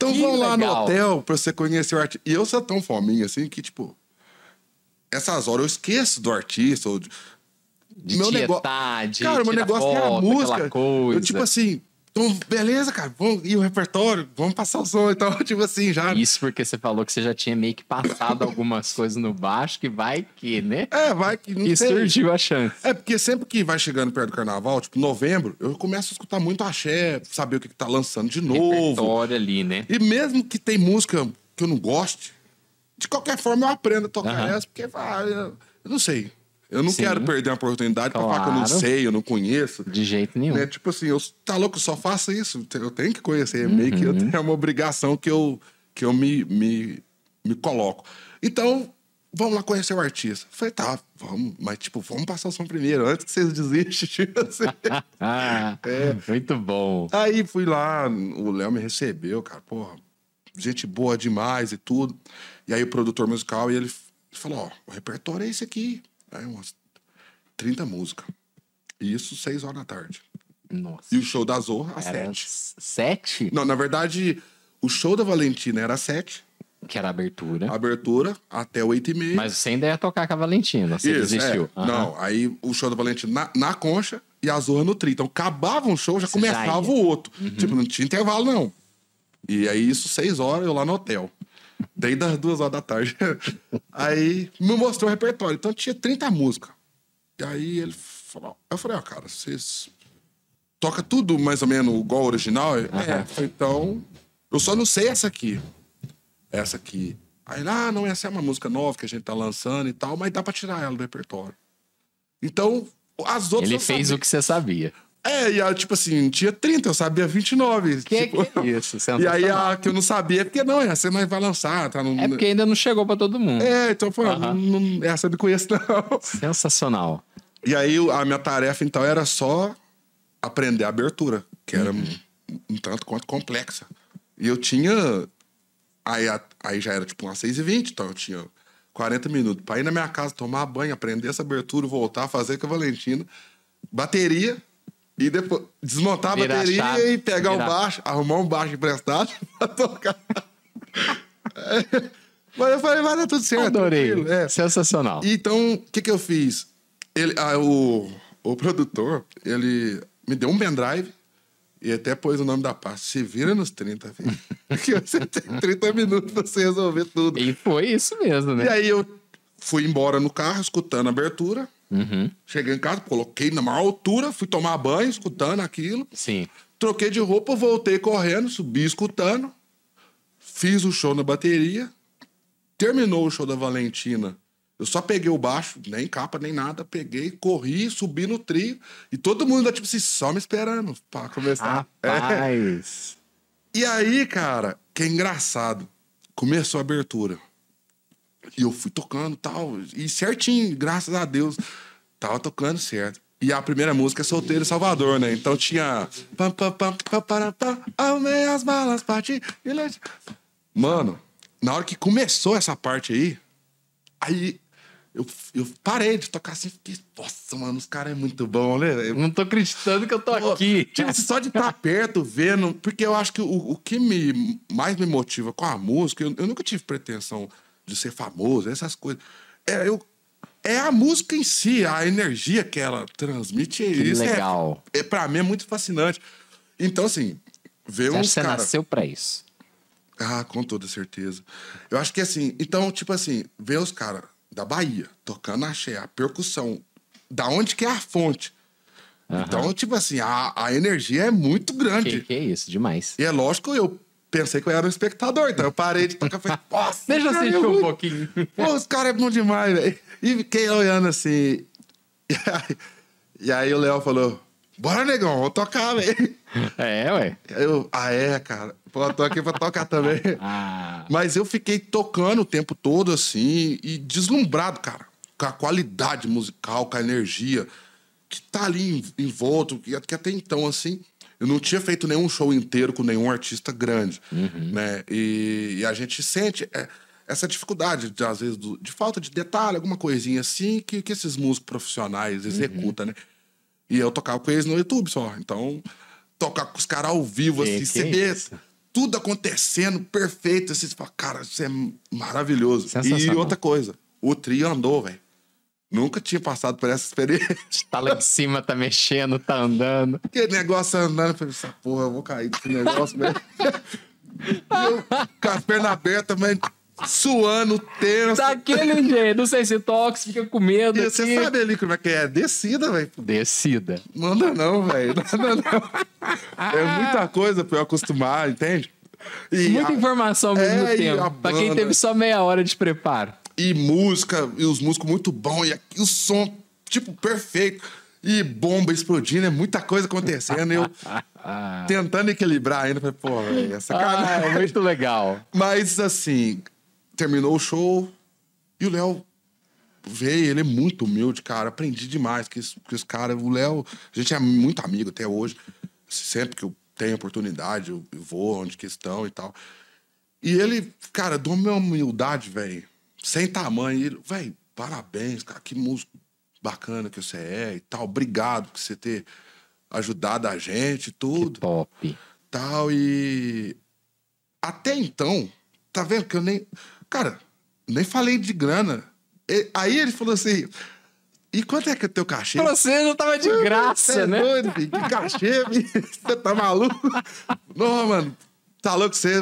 Então vão lá no hotel pra você conhecer o artista. E eu sou tão fominha assim que, tipo, essas horas eu esqueço do artista. Ou de... de meu negócio. Cara, meu negócio é, é a música. Eu, tipo assim, então, beleza, cara, vamos, e o repertório, vamos passar o som e (laughs) então, tal, tipo assim, já. Isso porque você falou que você já tinha meio que passado algumas coisas no baixo, que vai que, né? É, vai que. E surgiu a chance. É, porque sempre que vai chegando perto do carnaval, tipo, novembro, eu começo a escutar muito axé, saber o que, que tá lançando de novo. Repertório ali, né? E mesmo que tem música que eu não goste, de qualquer forma eu aprendo a tocar uhum. essa, porque vai. Ah, eu não sei. Eu não Sim. quero perder uma oportunidade claro. pra falar que eu não sei, eu não conheço. De jeito nenhum. Né? Tipo assim, eu, tá louco, só faça isso. Eu tenho que conhecer. Uhum. Meio que eu uhum. tenho (laughs) é uma obrigação que eu, que eu me, me, me coloco. Então, vamos lá conhecer o artista. falei, tá, vamos, mas tipo, vamos passar o som primeiro, antes que vocês desistem. (laughs) assim. (laughs) é. Muito bom. Aí fui lá, o Léo me recebeu, cara, porra, gente boa demais e tudo. E aí o produtor musical, e ele falou, ó, oh, o repertório é esse aqui é, umas 30 músicas. E isso 6 horas da tarde. Nossa. E o show da Zorra às 7. 7? Não, na verdade, o show da Valentina era às 7. Que era a abertura. abertura até 8 e meia. Mas sem ideia ia tocar com a Valentina, você Isso, desistiu. É. Uhum. Não, aí o show da Valentina na, na concha e a Zorra no tri. Então acabava um show, já você começava já o outro. Uhum. Tipo, não tinha intervalo, não. E aí, isso, seis horas, eu lá no hotel. Daí das duas horas da tarde. (laughs) aí me mostrou o repertório. Então tinha 30 músicas. E aí ele falou. Eu falei, ó, cara, vocês toca tudo mais ou menos igual ao original? Uhum. É, então. Eu só não sei essa aqui. Essa aqui. Aí, ah, não, essa é uma música nova que a gente tá lançando e tal, mas dá pra tirar ela do repertório. Então, as outras. Ele fez sabia. o que você sabia. É, e tipo assim, tinha 30, eu sabia 29. Que tipo, que é (laughs) isso? E aí a que eu não sabia, é porque não, essa não vai lançar. Tá no... É porque ainda não chegou pra todo mundo. É, então foi, não, não, essa eu não conheço não. Sensacional. E aí a minha tarefa então era só aprender a abertura, que era uhum. um, um, tanto quanto complexa. E eu tinha... Aí, a, aí já era tipo umas 6h20, então eu tinha 40 minutos pra ir na minha casa, tomar banho, aprender essa abertura, voltar, fazer com a Valentina. Bateria e depois desmontar a bateria a e pegar o um baixo, arrumar um baixo emprestado (laughs) pra tocar. É. Mas eu falei, vai dar tudo certo. Adorei. É. Sensacional. Então, o que, que eu fiz? Ele, ah, o, o produtor, ele me deu um pendrive e até pôs o nome da parte. Se vira nos 30, filho. Porque (laughs) você tem 30 minutos pra você resolver tudo. E foi isso mesmo, né? E aí eu fui embora no carro, escutando a abertura. Uhum. Cheguei em casa, coloquei na maior altura, fui tomar banho, escutando aquilo. Sim. Troquei de roupa, voltei correndo, subi escutando. Fiz o show na bateria. Terminou o show da Valentina. Eu só peguei o baixo, nem capa, nem nada. Peguei, corri, subi no trio. E todo mundo, tipo assim, só me esperando pra começar. Rapaz! É. E aí, cara, que é engraçado. Começou a abertura. E eu fui tocando tal. E certinho, graças a Deus. Tava tocando certo. E a primeira música é Solteiro Salvador, né? Então tinha. amei as balas, parti. Mano, na hora que começou essa parte aí, aí eu, eu parei de tocar assim, fiquei, nossa, mano, os caras é muito bom, né? Eu não tô acreditando que eu tô aqui. Tipo, só de estar tá perto, vendo, porque eu acho que o, o que me mais me motiva com a música, eu, eu nunca tive pretensão de ser famoso, essas coisas. É, eu, é a música em si, a energia que ela transmite. Que isso é legal. É, é, pra mim é muito fascinante. Então, assim, ver uns. Você cara... nasceu pra isso. Ah, com toda certeza. Eu acho que assim, então, tipo assim, ver os caras da Bahia tocando axé, a percussão, da onde que é a fonte. Uhum. Então, tipo assim, a, a energia é muito grande. Que, que é isso, demais. E é lógico, eu pensei que eu era um espectador, então eu parei de tocar. Falei, (laughs) nossa, Deixa eu sentir é um pouquinho. (laughs) Pô, os caras é bom demais, velho. E fiquei olhando assim. (laughs) E aí, e aí o Léo falou: Bora, negão, vou tocar, velho. É, ué. Eu, ah, é, cara. Pô, tô aqui pra tocar também. Ah. Mas eu fiquei tocando o tempo todo, assim, e deslumbrado, cara, com a qualidade musical, com a energia que tá ali envolto, que até então, assim. Eu não tinha feito nenhum show inteiro com nenhum artista grande, uhum. né? E, e, a gente sente é, essa dificuldade, de, às vezes, do, de falta de detalhe, alguma coisinha assim que, que esses músicos profissionais uhum. executam, uhum. né? E eu tocava com eles no YouTube só. Então, tocar com os caras ao vivo, que, assim, que é tudo acontecendo perfeito. Assim, você fala, cara, isso é maravilhoso. E outra coisa, o trio andou, velho. Nunca tinha passado por essa experiência. Tá lá em cima, tá mexendo, tá andando. Aquele negócio andando, eu falei, essa porra, eu vou cair desse negócio mesmo. eu, com as pernas abertas, mas suando, tenso. Daquele jeito, não sei se toque, fica com medo. E aqui. você sabe ali como é que é? Descida, velho. Descida. Manda não, velho. anda não. é ah. muita coisa pra eu acostumar, entende? E Muita a... informação ao mesmo é, tempo. Pra quem teve só meia hora de preparo e música, e os músicos muito bons, e, aqui, o som, tipo, perfeito. E bomba explodindo, é muita coisa acontecendo. eu (laughs) tentando equilibrar ainda, falei, pô, essa é cara. Ah, é muito legal. Mas assim, terminou o show e o Léo veio, ele é muito humilde, cara. Aprendi demais que, que os caras, o Léo, a gente é muito amigo até hoje. Sempre que eu tenho oportunidade, eu, eu vou onde que estão e tal. E ele, cara, de uma humildade, velho sem tamanho. Ele, velho, parabéns, cara, que músico bacana que você é e tal. Obrigado por você ter ajudado a gente tudo. Que top. Tal, e. Até então, tá vendo que eu nem. Cara, nem falei de grana. E, aí ele falou assim. E quanto é que é teu cachê? você não assim, tava de graça, você é né? Doido, filho. Que cachê, filho? (laughs) Você tá maluco? Não, mano. Tá louco você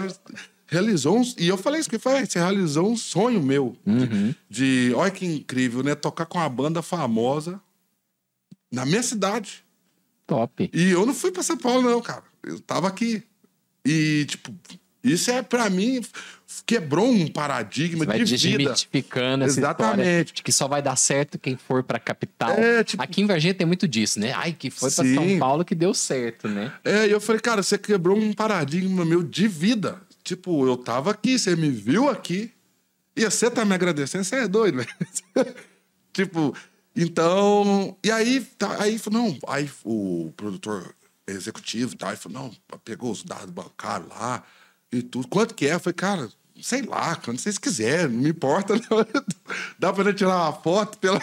realizou um, e eu falei isso que foi você ah, realizou um sonho meu uhum. de, de, olha que incrível, né, tocar com uma banda famosa na minha cidade. Top. E eu não fui para São Paulo não, cara. Eu tava aqui. E tipo, isso é para mim quebrou um paradigma Você vai de vida. essa Exatamente. de que só vai dar certo quem for para capital. É, tipo... Aqui em Varginha tem muito disso, né? Ai, que foi para São Paulo que deu certo, né? É, e eu falei, cara, você quebrou um paradigma meu de vida. Tipo, eu tava aqui, você me viu aqui, e você tá me agradecendo, você é doido, velho. (laughs) tipo, então. E aí, tá, aí não, aí o produtor executivo tá, aí falou, não, pegou os dados bancários lá e tudo. Quanto que é? Eu falei, cara, sei lá, quando vocês quiserem, não me importa, não. (laughs) Dá pra tirar uma foto pela. (laughs)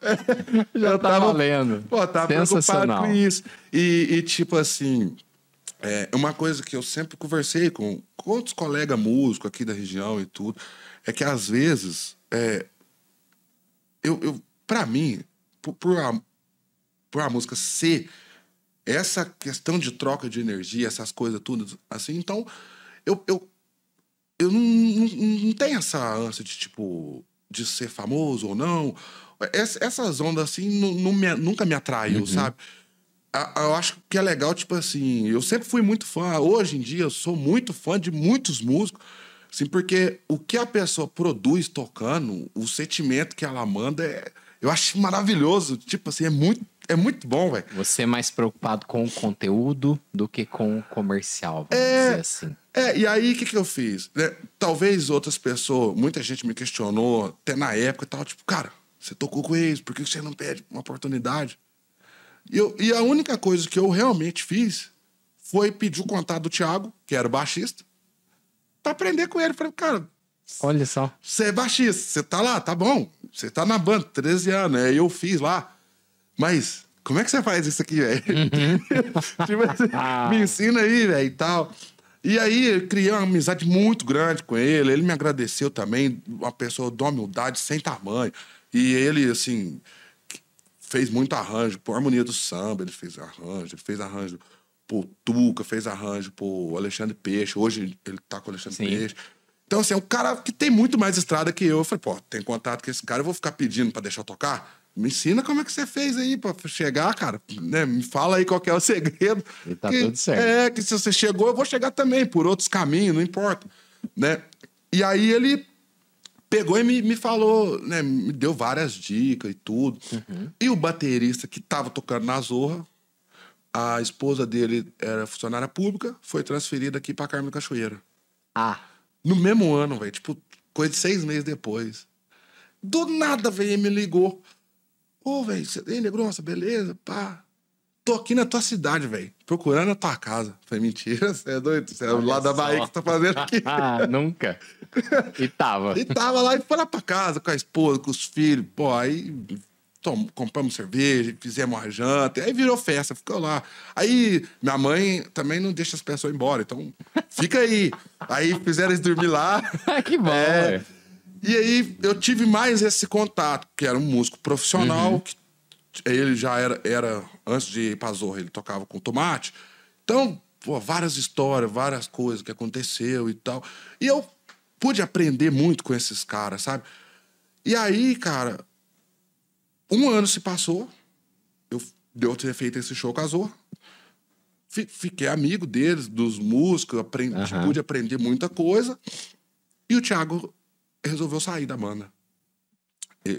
Já, Já tá tava, lendo. Pô, tava Sensacional. preocupado com isso. E, e tipo assim. É uma coisa que eu sempre conversei com, com outros colegas músicos aqui da região e tudo, é que às vezes, é, eu, eu para mim, por, por, a, por a música ser essa questão de troca de energia, essas coisas tudo, assim, então, eu, eu, eu não, não, não tenho essa ânsia de, tipo, de ser famoso ou não. Essas ondas, assim, não, não me, nunca me atraiu, uhum. sabe? eu acho que é legal, tipo assim, eu sempre fui muito fã, hoje em dia eu sou muito fã de muitos músicos, assim, porque o que a pessoa produz tocando, o sentimento que ela manda, é, eu acho maravilhoso, tipo assim, é muito, é muito bom, velho. Você é mais preocupado com o conteúdo do que com o comercial, vamos é, dizer assim. É, e aí o que, que eu fiz? Né? Talvez outras pessoas, muita gente me questionou, até na época e tal, tipo, cara, você tocou com eles, por que você não pede uma oportunidade? Eu, e a única coisa que eu realmente fiz foi pedir o contato do Thiago, que era o baixista, pra aprender com ele. Falei, cara. Olha só. Você é baixista, você tá lá, tá bom. Você tá na banda, 13 anos, é, eu fiz lá. Mas como é que você faz isso aqui, velho? Uhum. (laughs) Tipo assim, me ensina aí, velho, e tal. E aí eu criei uma amizade muito grande com ele. Ele me agradeceu também, uma pessoa de uma humildade sem tamanho. E ele, assim, fez muito arranjo por Harmonia do Samba, ele fez arranjo, ele fez arranjo por Tuca, fez arranjo por Alexandre Peixe, hoje ele tá com o Alexandre Sim. Peixe. Então, assim, é um cara que tem muito mais estrada que eu. Eu falei, pô, tem contato com esse cara, eu vou ficar pedindo para deixar tocar? Me ensina como é que você fez aí pra chegar, cara. Né? Me fala aí qual é o segredo. E tá que, tudo certo. É, que se você chegou, eu vou chegar também, por outros caminhos, não importa. Né? E aí ele pegou e me, me falou, né? Me deu várias dicas e tudo. Uhum. E o baterista que tava tocando na Zorra, a esposa dele era funcionária pública, foi transferida aqui pra Carmo do Cachoeira. Ah. No mesmo ano, velho. Tipo, coisa de seis meses depois. Do nada, velho, me ligou. Ô, oh, velho, você tem negroça, beleza? Pá tô aqui na tua cidade, velho, procurando a tua casa. foi falei, mentira, você é doido, você é do lado da Bahia que você tá fazendo aqui. (laughs) ah, nunca. E tava. e tava lá e foi lá pra casa com a esposa, com os filhos, pô, aí tom, compramos cerveja, fizemos uma janta, aí virou festa, ficou lá. Aí minha mãe também não deixa as pessoas embora, então fica aí. aí fizeram eles dormir lá. (laughs) Ah, que bom, é, E aí eu tive mais esse contato, que era um músico profissional, uhum. que ele já era, era antes de ir pra Zorra, ele tocava com tomate. Então, pô, várias histórias, várias coisas que aconteceu e tal. E eu pude aprender muito com esses caras, sabe? E aí, cara, um ano se passou, eu, eu ter feito esse show com a Zorra. Fiquei amigo deles, dos músicos, aprendi, uhum. pude aprender muita coisa. E o Thiago resolveu sair da banda.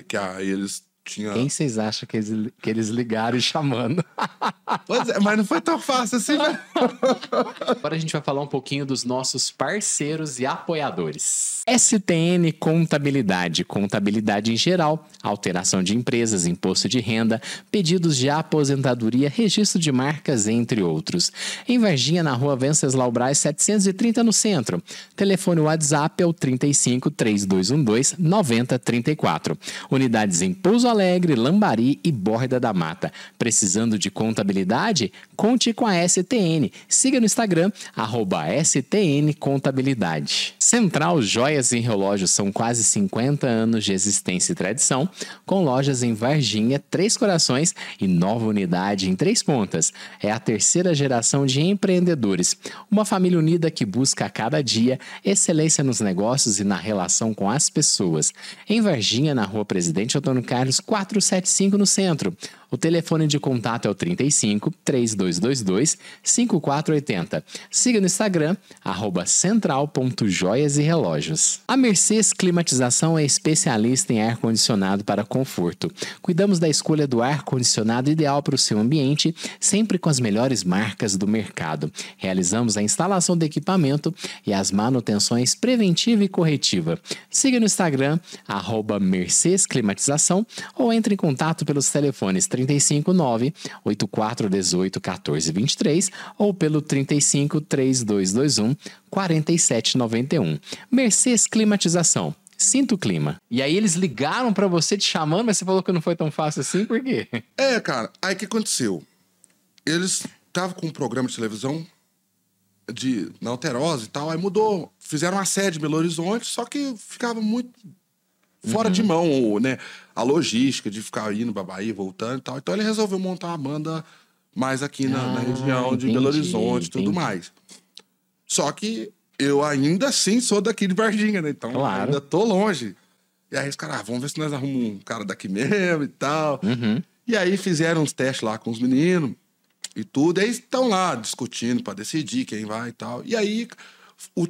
Que a, eles tinha... Quem vocês acham que eles, que eles ligaram e chamando? (laughs) Pois é, mas não foi tão fácil assim, né? (laughs) Agora a gente vai falar um pouquinho dos nossos parceiros e apoiadores. STN Contabilidade, contabilidade em geral, alteração de empresas, imposto de renda, pedidos de aposentadoria, registro de marcas, entre outros. Em Varginha, na rua Venceslau Braz, 730 no centro. Telefone WhatsApp é o 35 3212 9034. Unidades em Pouso Alegre, Lambari e Borda da Mata. Precisando de contabilidade? Conte com a STN. Siga no Instagram, @stncontabilidade. Central Joias e Relógios são quase 50 anos de existência e tradição, com lojas em Varginha, Três Corações e nova unidade em Três Pontas. É a terceira geração de empreendedores, uma família unida que busca a cada dia excelência nos negócios e na relação com as pessoas. Em Varginha, na rua Presidente Antônio Carlos, 475 no centro. O telefone de contato é o 35 3222 5480. Siga no Instagram, arroba A Mercedes Climatização é especialista em ar-condicionado para conforto. Cuidamos da escolha do ar-condicionado ideal para o seu ambiente, sempre com as melhores marcas do mercado. Realizamos a instalação do equipamento e as manutenções preventiva e corretiva. Siga no Instagram, arroba Mercedes Climatização ou entre em contato pelos telefones 35 9 84 18 14 23 ou pelo 35 3221 47 91. Mercês Climatização. Sinto o clima. E aí eles ligaram para você te chamando, mas você falou que não foi tão fácil assim, por quê? É, cara, aí o que aconteceu? Eles estavam com um programa de televisão de, na Alterosa e tal, aí mudou. Fizeram uma sede em Belo Horizonte, só que ficava muito fora uhum. de mão, né? A logística de ficar indo pra Bahia, voltando e tal. Então ele resolveu montar uma banda mais aqui na, ah, na região de Belo Horizonte e tudo mais. Só que eu ainda assim sou daqui de Varginha, né? Então claro. ainda tô longe. E aí os caras, ah, vamos ver se nós arrumamos um cara daqui mesmo e tal. Uhum. E aí fizeram uns testes lá com os meninos e tudo. E aí estão lá discutindo para decidir quem vai e tal. E aí o,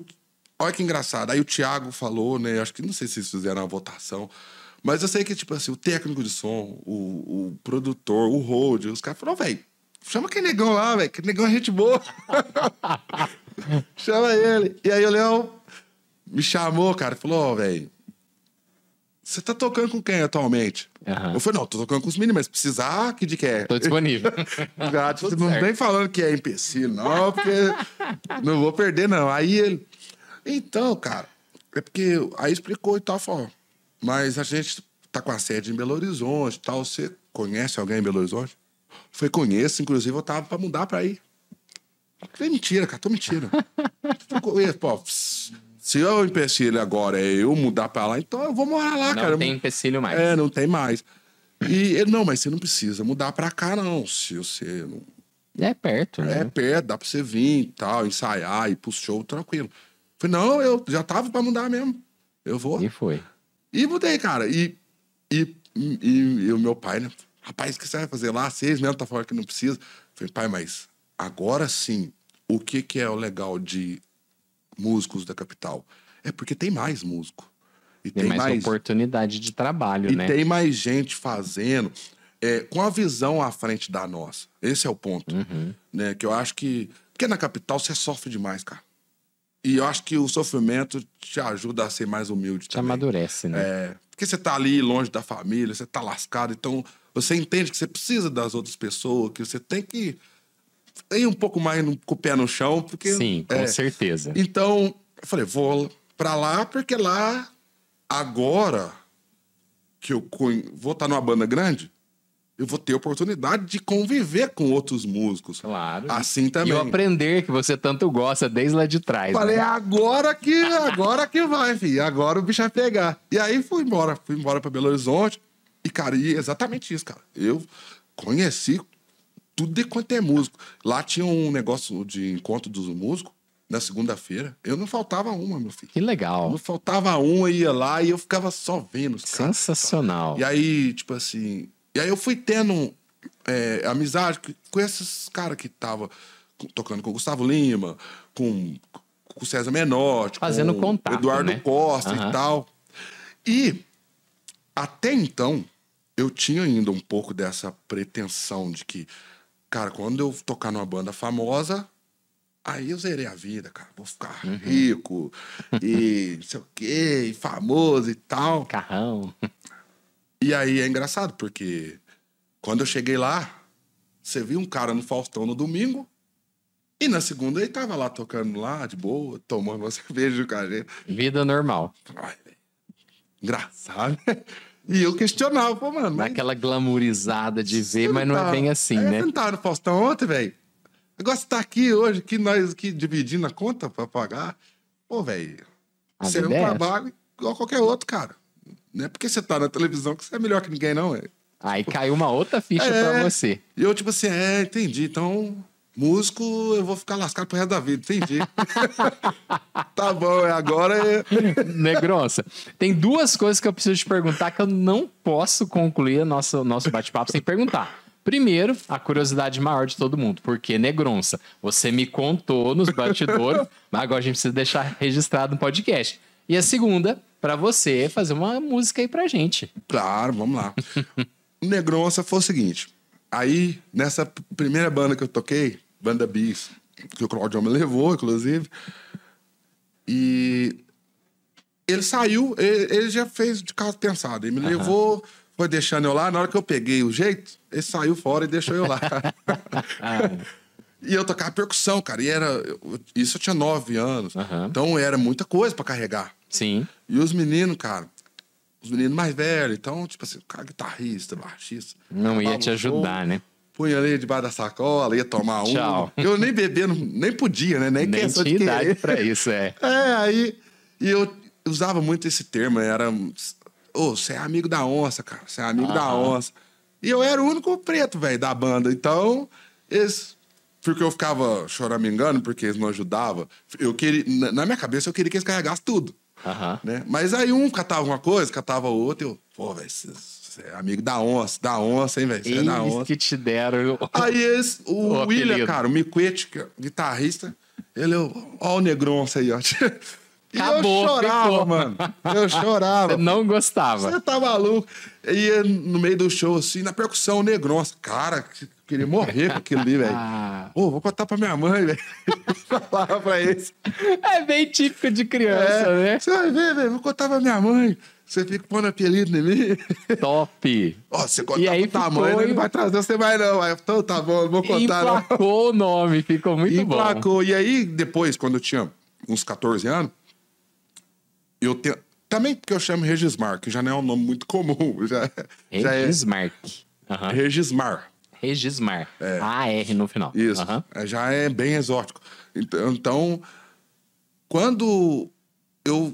Olha que engraçado. Aí o Thiago falou, né? Acho que não sei se eles fizeram a votação. Mas eu sei que, tipo assim, o técnico de som, o, o produtor, o road, os caras falaram, velho, chama aquele negão lá, velho, que negão é gente boa. (laughs) chama ele. E aí o Leão me chamou, cara, falou, ó, oh, velho, você tá tocando com quem atualmente? Uhum. Eu falei, não, tô tocando com os meninos, mas precisar, que de que é? Tô disponível. (laughs) Gato, não vem falando que é empecilho, não, porque não vou perder, não. Aí ele, então, cara, é porque aí explicou e tal, falou, mas a gente tá com a sede em Belo Horizonte tal, você conhece alguém em Belo Horizonte? Foi conheço, inclusive eu tava pra mudar pra aí. Falei, é mentira, cara, tô mentira. (laughs) Pô, se eu empecilho agora é eu mudar pra lá, então eu vou morar lá, não cara. Não tem empecilho mais. É, não tem mais. E ele, não, mas você não precisa mudar pra cá, não. Se você não... É perto, é né? É perto, dá pra você vir e tal, ensaiar, ir pro show tranquilo. Falei, não, eu já tava pra mudar mesmo. Eu vou. E foi. E mudei, cara. E, e, e, e o meu pai, né? Rapaz, o que você vai fazer lá? Seis meses, tá falando que não precisa. Falei, pai, mas agora sim, o que, que é o legal de músicos da capital? É porque tem mais músico. E tem, tem mais, mais, oportunidade de trabalho, e né? E tem mais gente fazendo. É, com a visão à frente da nossa. Esse é o ponto. Uhum. Né, que eu acho que. Porque na capital você sofre demais, cara. E eu acho que o sofrimento te ajuda a ser mais humilde te também. Te amadurece, né? É, porque você tá ali longe da família, você tá lascado, então você entende que você precisa das outras pessoas, que você tem que ir um pouco mais no, com o pé no chão, porque... Sim, com é, certeza. Então, eu falei, vou para lá, porque lá, agora que eu vou estar tá numa banda grande, eu vou ter oportunidade de conviver com outros músicos. Claro. Assim também. E aprender que você tanto gosta desde lá de trás. Falei, né? agora que agora que vai, filho. Agora o bicho vai pegar. E aí fui embora, fui embora para Belo Horizonte. E, cara, e exatamente isso, cara. Eu conheci tudo de quanto é músico. Lá tinha um negócio de encontro dos músicos na segunda-feira. Eu não faltava uma, meu filho. Que legal. Não faltava uma, ia lá e eu ficava só vendo. Os Sensacional. e aí, tipo assim, e aí eu fui tendo é, amizade com esses caras que estavam tocando com o Gustavo Lima, com, com o César Menotti, Fazendo com contato, Eduardo né? Costa uhum. e tal. E até então eu tinha ainda um pouco dessa pretensão de que, cara, quando eu tocar numa banda famosa, aí eu zerei a vida, cara. Vou ficar uhum. rico e não sei o quê, e famoso e tal. Carrão. E aí é engraçado, porque quando eu cheguei lá, você viu um cara no Faustão no domingo, e na segunda ele tava lá tocando lá, de boa, tomando uma (laughs) cerveja com a gente. Vida normal. Ai, engraçado. (laughs) E eu questionava, pô, mano. Mas... Aquela glamourizada de ver, mas não é bem assim, é, né? Você não no Faustão ontem, velho? Agora você tá aqui hoje, que nós que dividindo a conta pra pagar. Pô, velho, você é um é trabalho igual qualquer outro, cara. Não é porque você tá na televisão que você é melhor que ninguém, não. É. Aí tipo, caiu uma outra ficha é, pra você. E eu, tipo assim, é, entendi. Então, músico, eu vou ficar lascado pro resto da vida, entendi. (laughs) tá bom, é agora é. Negronça, tem duas coisas que eu preciso te perguntar que eu não posso concluir o nosso, nosso bate-papo sem perguntar. Primeiro, a curiosidade maior de todo mundo, porque Negronça, você me contou nos bastidores, (laughs) mas agora a gente precisa deixar registrado no podcast. E a segunda, para você é fazer uma música aí pra gente. Claro, vamos lá. Negronça foi o seguinte. Aí, nessa primeira banda que eu toquei, Banda Bis, que o Claudio me levou, inclusive, e ele saiu, ele, ele já fez de casa pensado. Ele me uhum. levou, foi deixando eu lá. Na hora que eu peguei o jeito, ele saiu fora e deixou eu lá. (laughs) E eu tocava percussão, cara. E era. Isso eu tinha nove anos. Uhum. Então era muita coisa para carregar. Sim. E os meninos, cara, os meninos mais velhos, então, tipo assim, cara, é guitarrista, baixista. Não ia te ajudar, show, né? Punha ali debaixo da sacola, ia tomar um. Tchau. Eu nem bebendo, nem podia, né? Nem, nem questão tinha de idade pra isso, é. (laughs) É, aí. E eu usava muito esse termo, né? era. Ô, oh, você é amigo da onça, cara. Você é amigo da onça. E eu era o único preto, velho, da banda. Então, eles porque eu ficava choramingando porque eles não ajudavam. Eu queria, na minha cabeça, eu queria que eles carregassem tudo. Uhum. Né? Mas aí um catava uma coisa, catava outra, eu, pô, velho, é amigo da onça, da onça, hein, velho? Eles é da onça. que te deram. Aí eles, o, o William, apelido. cara, o Miquete, é guitarrista, ele, ó, ó o negronça aí, ó. (laughs) E eu chorava, ficou. mano. Eu chorava. Você não gostava. Você tá maluco. Ia no meio do show, assim, na percussão negronça. Cara, queria morrer com aquilo ali, velho. Pô, ah. vou contar pra minha mãe, velho. (laughs) Falava pra ele É bem típico de criança, é, né? Você vai ver, velho. Vou contar pra minha mãe. Você fica pondo apelido em mim. Top. Ó, você contar e aí tamanho, ficou... não vai trazer você mais, não. Aí, então tá bom, vou contar. Emplacou não. o nome, ficou muito Emplacou. bom. Emplacou. E aí, depois, quando eu tinha uns 14 anos, eu tenho. Também porque eu chamo Regismar, que já não é um nome muito comum. (laughs) Já, Regismar. Já é... uhum. Regismar. Regismar. É. A-R no final. Isso. Uhum. Já é bem exótico. Então, então quando eu,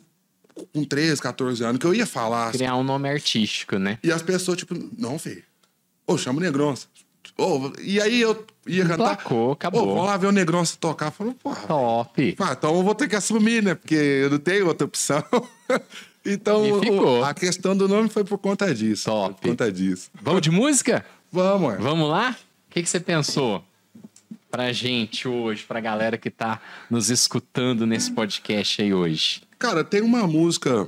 com 13, 14 anos, que eu ia falar. Criar um nome artístico, né? E as pessoas, tipo, não, filho. Ô, oh, Negronça. Oh, e aí eu ia cantar. Placou, acabou. Pô, vamos lá ver o Negrão se tocar. Falou, pô Top. Ah, então eu vou ter que assumir, né? Porque eu não tenho outra opção. (laughs) então, o, a questão do nome foi por conta disso. Top. Por conta disso. Vamos de música? vamos. Vamos lá? O que, que você pensou? pra gente hoje, pra galera que tá nos escutando nesse podcast aí hoje? Cara, tem uma música,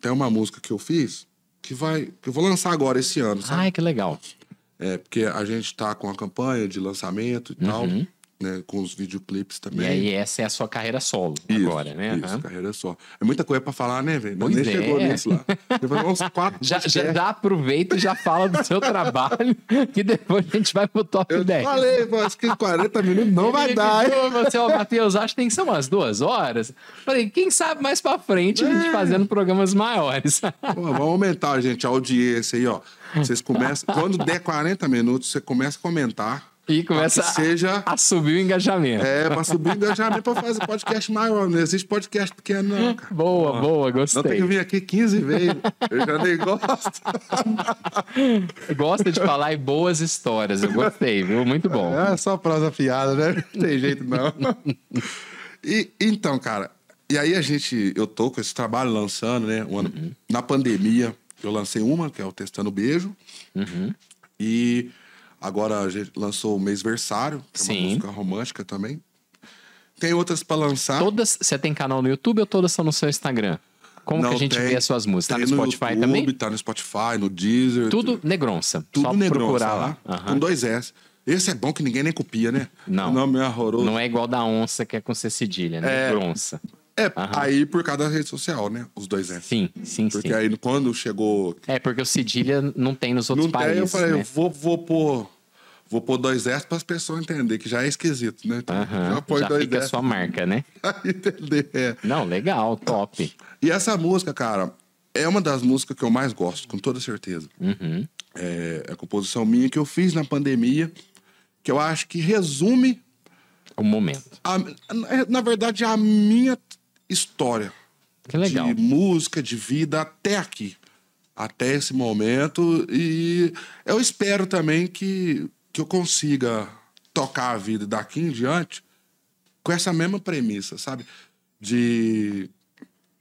tem uma música que eu fiz que vai, que eu vou lançar agora esse ano, sabe? Ai, que legal. É, porque a gente tá com a campanha de lançamento e uhum. tal, né, com os videoclipes também. E aí essa é a sua carreira solo isso, agora, né? Isso, uhum. carreira solo. É muita coisa para falar, né, velho? Nem é. chegou nisso lá. uns (laughs) quatro já, já, já, aproveita e já fala do seu trabalho, (laughs) que depois a gente vai pro top Eu 10. falei, acho que 40 minutos não vai dar. você, assim, ó, Matheus, acho que tem que ser umas duas horas. Falei, quem sabe mais para frente é. a gente é. fazendo programas maiores. Pô, vamos aumentar, gente, a audiência aí, ó. Vocês começam, quando der 40 minutos, você começa a comentar. E começa que seja, a, subir o engajamento. É, para subir o engajamento para fazer podcast maior. Não existe podcast pequeno, não, cara. Boa, boa, gostei. Não tem que vir aqui 15 vezes. Eu já nem gosto. Gosta de falar e boas histórias. Eu gostei, viu? Muito bom. É, é só prosa fiada, né? Não tem jeito, não. e, então, cara, e aí a gente, eu tô com esse trabalho lançando, né? uhum. Na pandemia, eu lancei uma, que é o Testando Beijo. Uhum. E agora a gente lançou o Mês Versário, que é uma Sim. música romântica também. Tem outras para lançar. Todas, você tem canal no YouTube ou todas são no seu Instagram? Como Não, que a gente tem, vê as suas músicas? Tá no, no Spotify YouTube, também? Tá no Spotify, no Deezer. Tudo negronça. Tudo Só negronça, procurar né? lá. Uhum. Com dois S. Esse é bom que ninguém nem copia, né? Não. O nome é horroroso. Não é igual da onça que é com C cedilha, né? É, é, aí por causa da rede social, né? Os dois é. Sim, sim, porque sim. Porque aí quando chegou. É, porque o Cedilha não tem nos outros não países. Aí eu falei, né? eu vou, vou pôr. Vou pôr dois S para as pessoas entenderem que já é esquisito, né? uhum, já põe já dois fica S. a sua marca, né? (laughs) entender. É. Não, legal, top. E essa música, cara, é uma das músicas que eu mais gosto, com toda certeza. Uhum. É a é composição minha que eu fiz na pandemia, que eu acho que resume. O momento. A, na verdade, a minha história. Que legal. De música, de vida, até aqui. Até esse momento. E eu espero também que, que eu consiga tocar a vida daqui em diante com essa mesma premissa, sabe? De.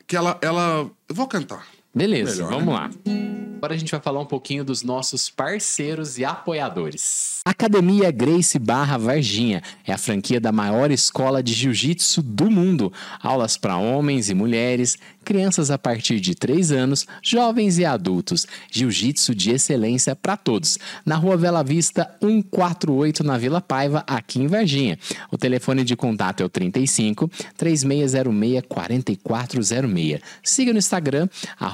Que ela. ela... Eu vou cantar. Beleza, Melhor, né? vamos né? lá. Agora a gente vai falar um pouquinho dos nossos parceiros e apoiadores. Academia Grace Barra Varginha é a franquia da maior escola de jiu-jitsu do mundo. Aulas para homens e mulheres, crianças a partir de 3 anos, jovens e adultos. Jiu-jitsu de excelência para todos. Na Rua Vela Vista, 148 na Vila Paiva, aqui em Varginha. O telefone de contato é o 35 3606 4406. Siga no Instagram,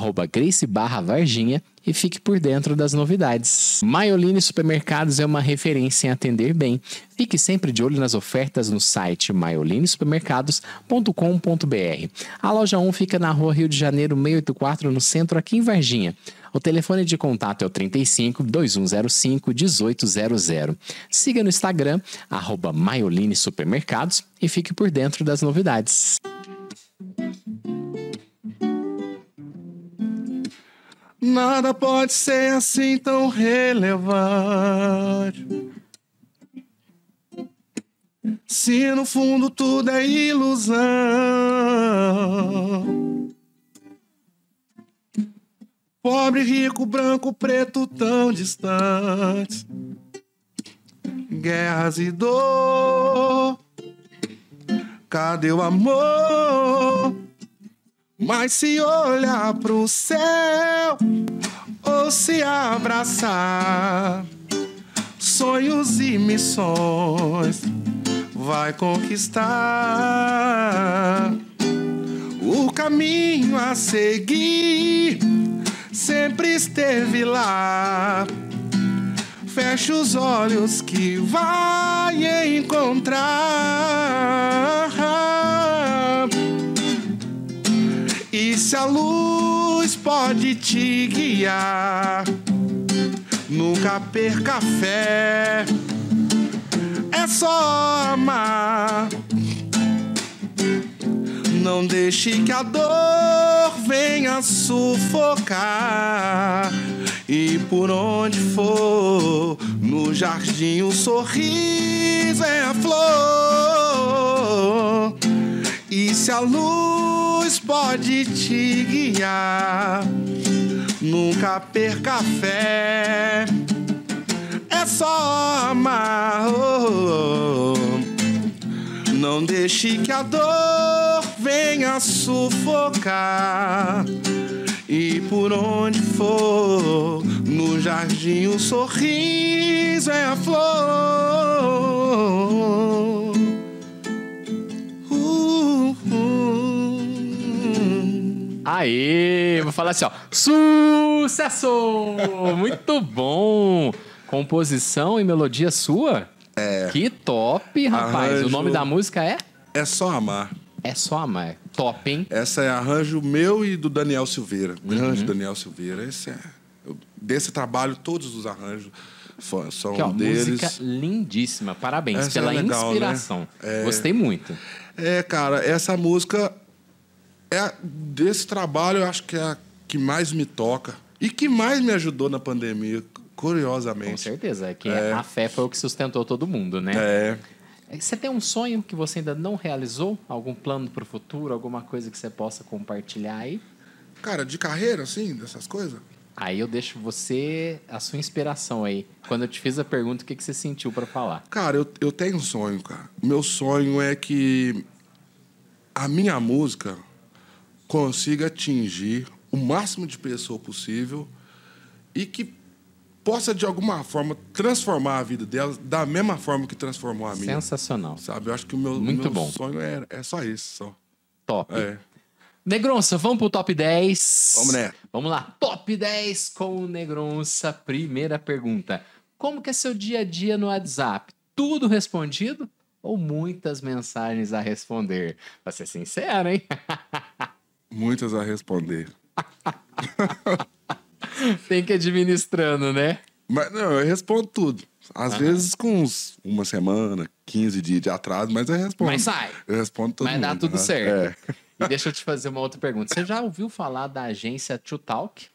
arroba Grace barra Varginha e fique por dentro das novidades. Maioline Supermercados é uma referência em atender bem. Fique sempre de olho nas ofertas no site maiolinesupermercados.com.br. A loja 1 fica na rua Rio de Janeiro 684, no centro, aqui em Varginha. O telefone de contato é o 35 2105 1800. Siga no Instagram, arroba Maioline Supermercados e fique por dentro das novidades. nada pode ser assim tão relevante. Se no fundo tudo é ilusão. Pobre, rico, branco, preto, tão distantes. Guerras e dor. Cadê o amor? Mas se olhar pro céu ou se abraçar, sonhos e missões vai conquistar. O caminho a seguir sempre esteve lá. Feche os olhos que vai encontrar. E se a luz pode te guiar, nunca perca fé. É só amar. Não deixe que a dor venha sufocar. E por onde for, no jardim o sorriso é a flor. E se a luz pode te guiar, nunca perca fé. É só amar. Oh, oh, oh. Não deixe que a dor venha sufocar. E por onde for, no jardim o sorriso é a flor. Aê! Vou falar assim, ó. Sucesso! Muito bom! Composição e melodia sua? É. Que top, rapaz. Arranjo... O nome da música é? É Só Amar. É Só Amar. Top, hein? Essa é arranjo meu e do Daniel Silveira. Uhum. Arranjo do Daniel Silveira. Esse é... Desse trabalho, todos os arranjos são que, ó, deles. Música lindíssima. Parabéns essa é pela é legal, né? inspiração. Né? É... Gostei muito. É, cara, essa música é desse trabalho eu acho que é a que mais me toca e que mais me ajudou na pandemia, curiosamente. Com certeza, é que é. a fé foi o que sustentou todo mundo, né? É. é você tem um sonho que você ainda não realizou? Algum plano para o futuro? Alguma coisa que você possa compartilhar aí? Cara, de carreira, assim, dessas coisas? Aí eu deixo você, a sua inspiração aí. Quando eu te fiz a pergunta, o que, que você sentiu para falar? Cara, eu, eu tenho um sonho, cara. Meu sonho é que a minha música consiga atingir o máximo de pessoa possível e que possa de alguma forma transformar a vida dela da mesma forma que transformou a minha. Sensacional. Sabe, eu acho que o meu, Muito meu bom. sonho é, é só isso, só. Top. É. Negronça, vamos pro top 10. Vamos né? Vamos lá. Top 10 com o Negronça. Primeira pergunta. Como que é seu dia a dia no WhatsApp? Tudo respondido ou muitas mensagens a responder? Pra ser sincero, hein? (laughs) Muitas a responder. (laughs) Tem que administrando, né? Mas não, eu respondo tudo. Às ah. vezes com uns, uma semana, 15 dias de atraso, mas eu respondo. Mas sai. Eu respondo tudo. Mas mundo, dá tudo né? certo. É. E deixa eu te fazer uma outra pergunta. Você já ouviu falar da agência To Talk?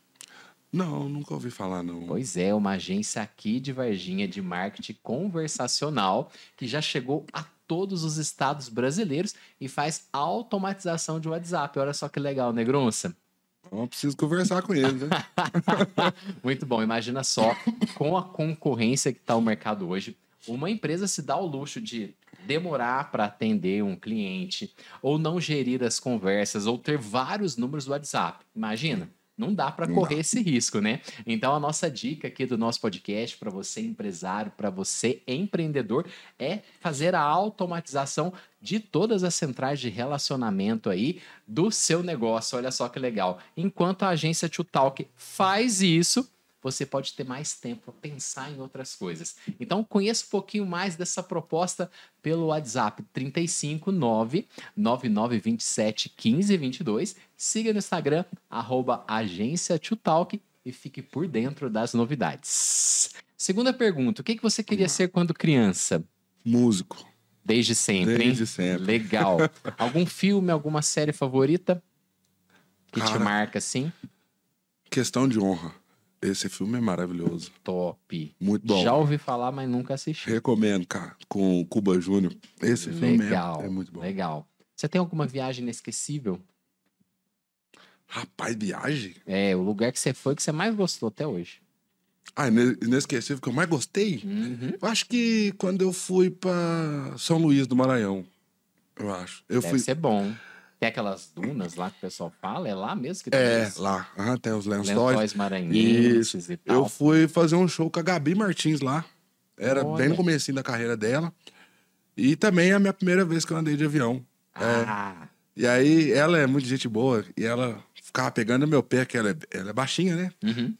Não, nunca ouvi falar, não. Pois é, uma agência aqui de Varginha de marketing conversacional que já chegou a todos os estados brasileiros e faz automatização de WhatsApp. Olha só que legal, Negronça. Eu preciso conversar com ele, né? (laughs) Muito bom, imagina só, com a concorrência que está o mercado hoje, uma empresa se dá o luxo de demorar para atender um cliente, ou não gerir as conversas, ou ter vários números do WhatsApp. Imagina. Não dá para correr esse risco, né? Então a nossa dica aqui do nosso podcast para você empresário, para você empreendedor é fazer a automatização de todas as centrais de relacionamento aí do seu negócio. Olha só que legal. Enquanto a agência Tutalk faz isso, você pode ter mais tempo a pensar em outras coisas. Então, conheça um pouquinho mais dessa proposta pelo WhatsApp 359 9927 1522. Siga no Instagram, arroba agência talk e fique por dentro das novidades. Segunda pergunta: o que, que você queria ser quando criança? Músico. Desde sempre. Desde hein? sempre. Legal. (laughs) Algum filme, alguma série favorita que Cara, te marca assim? Questão de honra. Esse filme é maravilhoso. Top. Muito bom. Já ouvi falar, mas nunca assisti. Recomendo, cara, com o Cuba Júnior. Esse legal, filme é, é muito bom. Legal. Você tem alguma viagem inesquecível? Rapaz, viagem? É, o lugar que você foi que você mais gostou até hoje. Ah, inesquecível que eu mais gostei? Uhum. Eu acho que quando eu fui para São Luís do Maranhão, eu acho. Eu Deve fui... ser bom. Tem aquelas dunas lá que o pessoal fala, é lá mesmo que tem É, isso? lá. Uhum, tem os lençóis. Lençóis maranhenses isso. e tal. Eu fui fazer um show com a Gabi Martins lá. Era Olha. bem no comecinho da carreira dela. E também é a minha primeira vez que eu andei de avião. É. Ah. É, e aí, ela é muito gente boa. E ela ficava pegando meu pé, que ela é, ela é baixinha, né? Uhum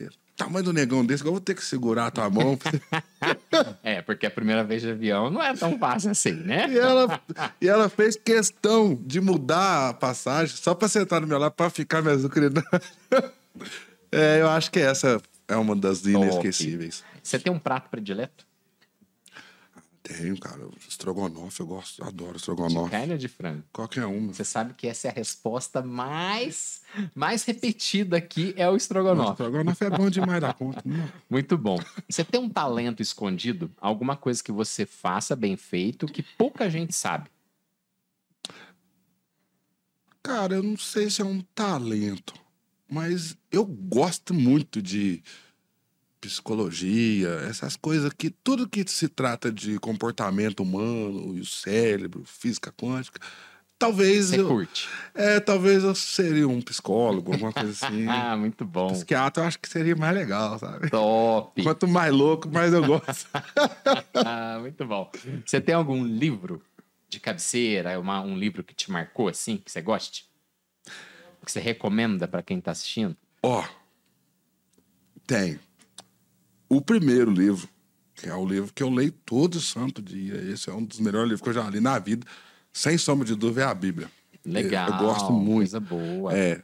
tamanho do negão desse, eu vou ter que segurar a tua mão. (laughs) é, porque a primeira vez de avião não é tão fácil assim, né? e, ela, e ela fez questão de mudar a passagem só para sentar no meu lado, para ficar me azucrinando. (laughs) é, eu acho que essa é uma das inesquecíveis. Você tem um prato predileto? Tenho, cara. Estrogonofe, eu gosto, adoro estrogonofe. De carne ou de frango? Qualquer uma. Você sabe que essa é a resposta mais, mais repetida aqui, é o estrogonofe. O estrogonofe é bom demais da conta. Né? Muito bom. Você tem um talento escondido? Alguma coisa que você faça bem feito que pouca gente sabe? Cara, eu não sei se é um talento, mas eu gosto muito de psicologia, essas coisas que tudo que se trata de comportamento humano e o cérebro, física quântica, talvez Você eu curte. É, talvez eu seria um psicólogo, alguma coisa assim. (laughs) ah, muito bom. Psiquiatra eu acho que seria mais legal, sabe? Top. Quanto mais louco, mais eu gosto. (laughs) ah, muito bom. Você tem algum livro de cabeceira, uma, um livro que te marcou assim, que você goste? Que você recomenda para quem tá assistindo? Ó. Oh, tem o primeiro livro, que é o livro que eu leio todo santo dia. Esse é um dos melhores livros que eu já li na vida, sem sombra de dúvida, é a Bíblia. Legal. Eu, eu gosto muito. Coisa boa. É.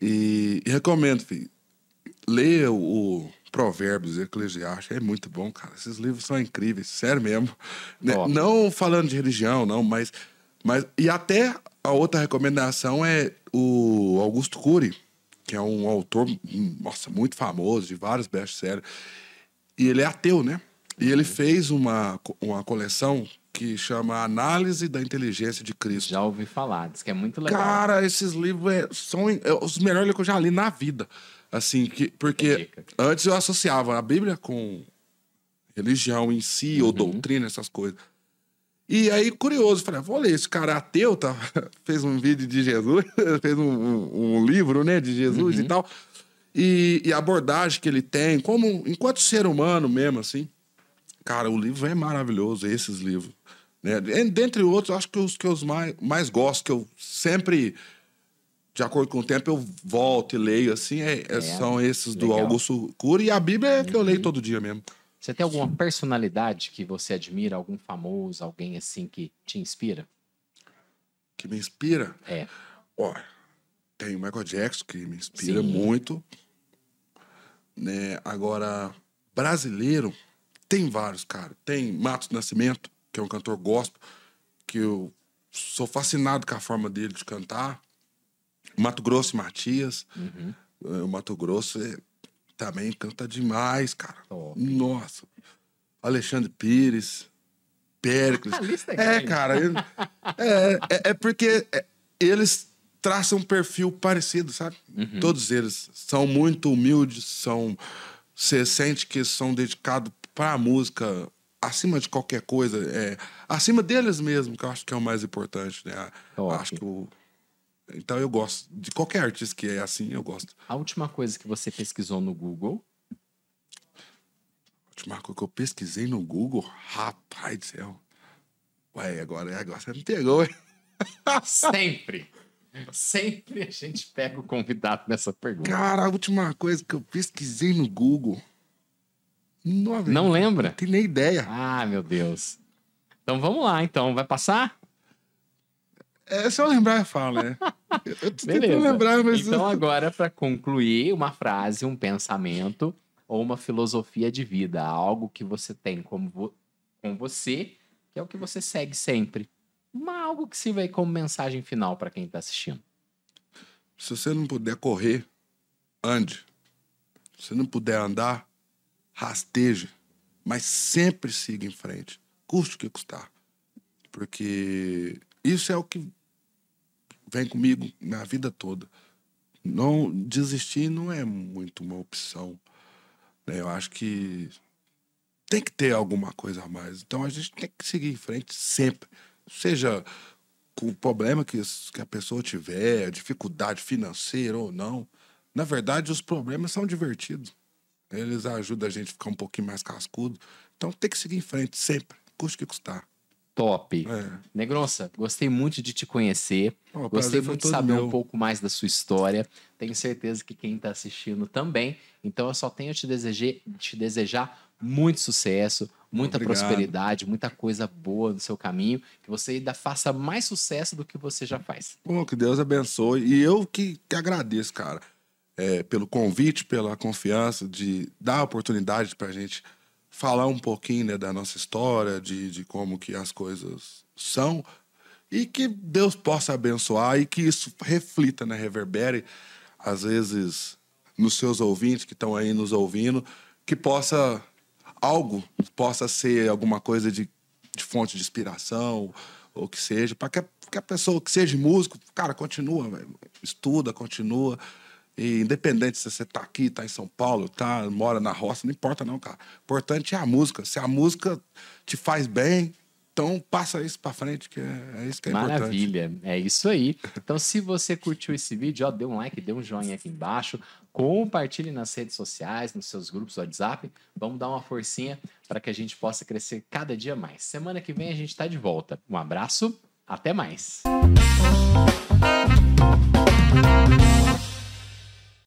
E, e recomendo, filho. Leia o Provérbios, Eclesiastes, é muito bom, cara. Esses livros são incríveis, sério mesmo. (laughs) Né, não falando de religião, não, mas, mas. E até a outra recomendação é o Augusto Cury, que é um autor, hum, nossa, muito famoso, de vários best-sellers. E ele é ateu, né? E ele uhum. fez uma, uma coleção que chama Análise da Inteligência de Cristo. Já ouvi falar, diz que é muito legal. Cara, esses livros é, são é os melhores livros que eu já li na vida. Assim, que, porque é antes eu associava a Bíblia com religião em si, uhum. ou doutrina, essas coisas. E aí, curioso, falei, vou ler, esse cara ateu, tá? (laughs) fez um vídeo de Jesus, (laughs) fez um, um, um livro, né, de Jesus uhum. e tal e, e a abordagem que ele tem, como enquanto ser humano mesmo, assim. Cara, o livro é maravilhoso, esses livros. Né? Dentre outros, acho que os que eu mais, mais gosto, que eu sempre, de acordo com o tempo, eu volto e leio, assim, é, é, é são esses legal. do Augusto Cury. E a Bíblia é que eu leio uhum. todo dia mesmo. Você tem alguma personalidade que você admira? Algum famoso, alguém assim que te inspira? Que me inspira? É. Olha, tem o Michael Jackson que me inspira Sim. muito. Né? Agora, brasileiro, tem vários, cara. Tem Matos Nascimento, que é um cantor gospel, que eu sou fascinado com a forma dele de cantar. Mato Grosso e Matias. Uhum. É, o Mato Grosso é, também canta demais, cara. Top. Nossa. Alexandre Pires, Péricles. (laughs) é, é cara. Eu, é, é, é, porque eles traça um perfil parecido, sabe? Uhum. Todos eles são muito humildes, são. Você sente que são dedicados para a música acima de qualquer coisa, é, acima deles mesmo, que eu acho que é o mais importante, né? Top. Acho que o, então eu gosto de qualquer artista que é assim, eu gosto. A última coisa que você pesquisou no Google? A última coisa que eu pesquisei no Google, rapaz do céu. Ué, agora, agora você me pegou, hein? Sempre. (laughs) Sempre a gente pega o convidado nessa pergunta. Cara, a última coisa que eu pesquisei no Google. Não, não lembra? Não tenho nem ideia. Ah, meu Deus. Então vamos lá, então. Vai passar? É, se eu lembrar, eu falo, né? (laughs) Eu tô Beleza. lembrar, mas... Então agora, para concluir, uma frase, um pensamento ou uma filosofia de vida. Algo que você tem como vo... com você, que é o que você segue sempre. Mas algo que sirva aí como mensagem final para quem está assistindo. Se você não puder correr, ande. Se não puder andar, rasteje. Mas sempre siga em frente, custe o que custar. Porque isso é o que vem comigo na vida toda. Não desistir não é muito uma opção. Né? Eu acho que tem que ter alguma coisa a mais. Então a gente tem que seguir em frente sempre seja com o problema que, que a pessoa tiver, dificuldade financeira ou não, na verdade os problemas são divertidos. Eles ajudam a gente a ficar um pouquinho mais cascudo. Então tem que seguir em frente sempre, custe o que custar. Top. É. gostei muito de te conhecer. Oh, gostei muito de saber meu. um pouco mais da sua história. Tenho certeza que quem está assistindo também. Então eu só tenho te desejar, te desejar muito sucesso, muita Obrigado. prosperidade, muita coisa boa no seu caminho, que você ainda faça mais sucesso do que você já faz. Pô, que Deus abençoe. E eu que, que agradeço, cara, é, pelo convite, pela confiança de dar a oportunidade para a gente falar um pouquinho né, da nossa história, de, de como que as coisas são. E que Deus possa abençoar e que isso reflita, né, reverbere, às vezes, nos seus ouvintes que estão aí nos ouvindo, que possa algo possa ser alguma coisa de, de fonte de inspiração ou que seja, para que, a pessoa que seja músico, cara, continua, estuda, continua. E independente se você tá aqui, tá em São Paulo, tá, mora na roça, não importa não, cara. importante é a música. Se a música te faz bem, então, passa isso para frente, que é, é isso que é Maravilha. importante. Maravilha, é isso aí. Então, se você curtiu esse vídeo, ó, dê um like, dê um joinha aqui embaixo, compartilhe nas redes sociais, nos seus grupos do WhatsApp. Vamos dar uma forcinha para que a gente possa crescer cada dia mais. Semana que vem a gente está de volta. Um abraço, até mais.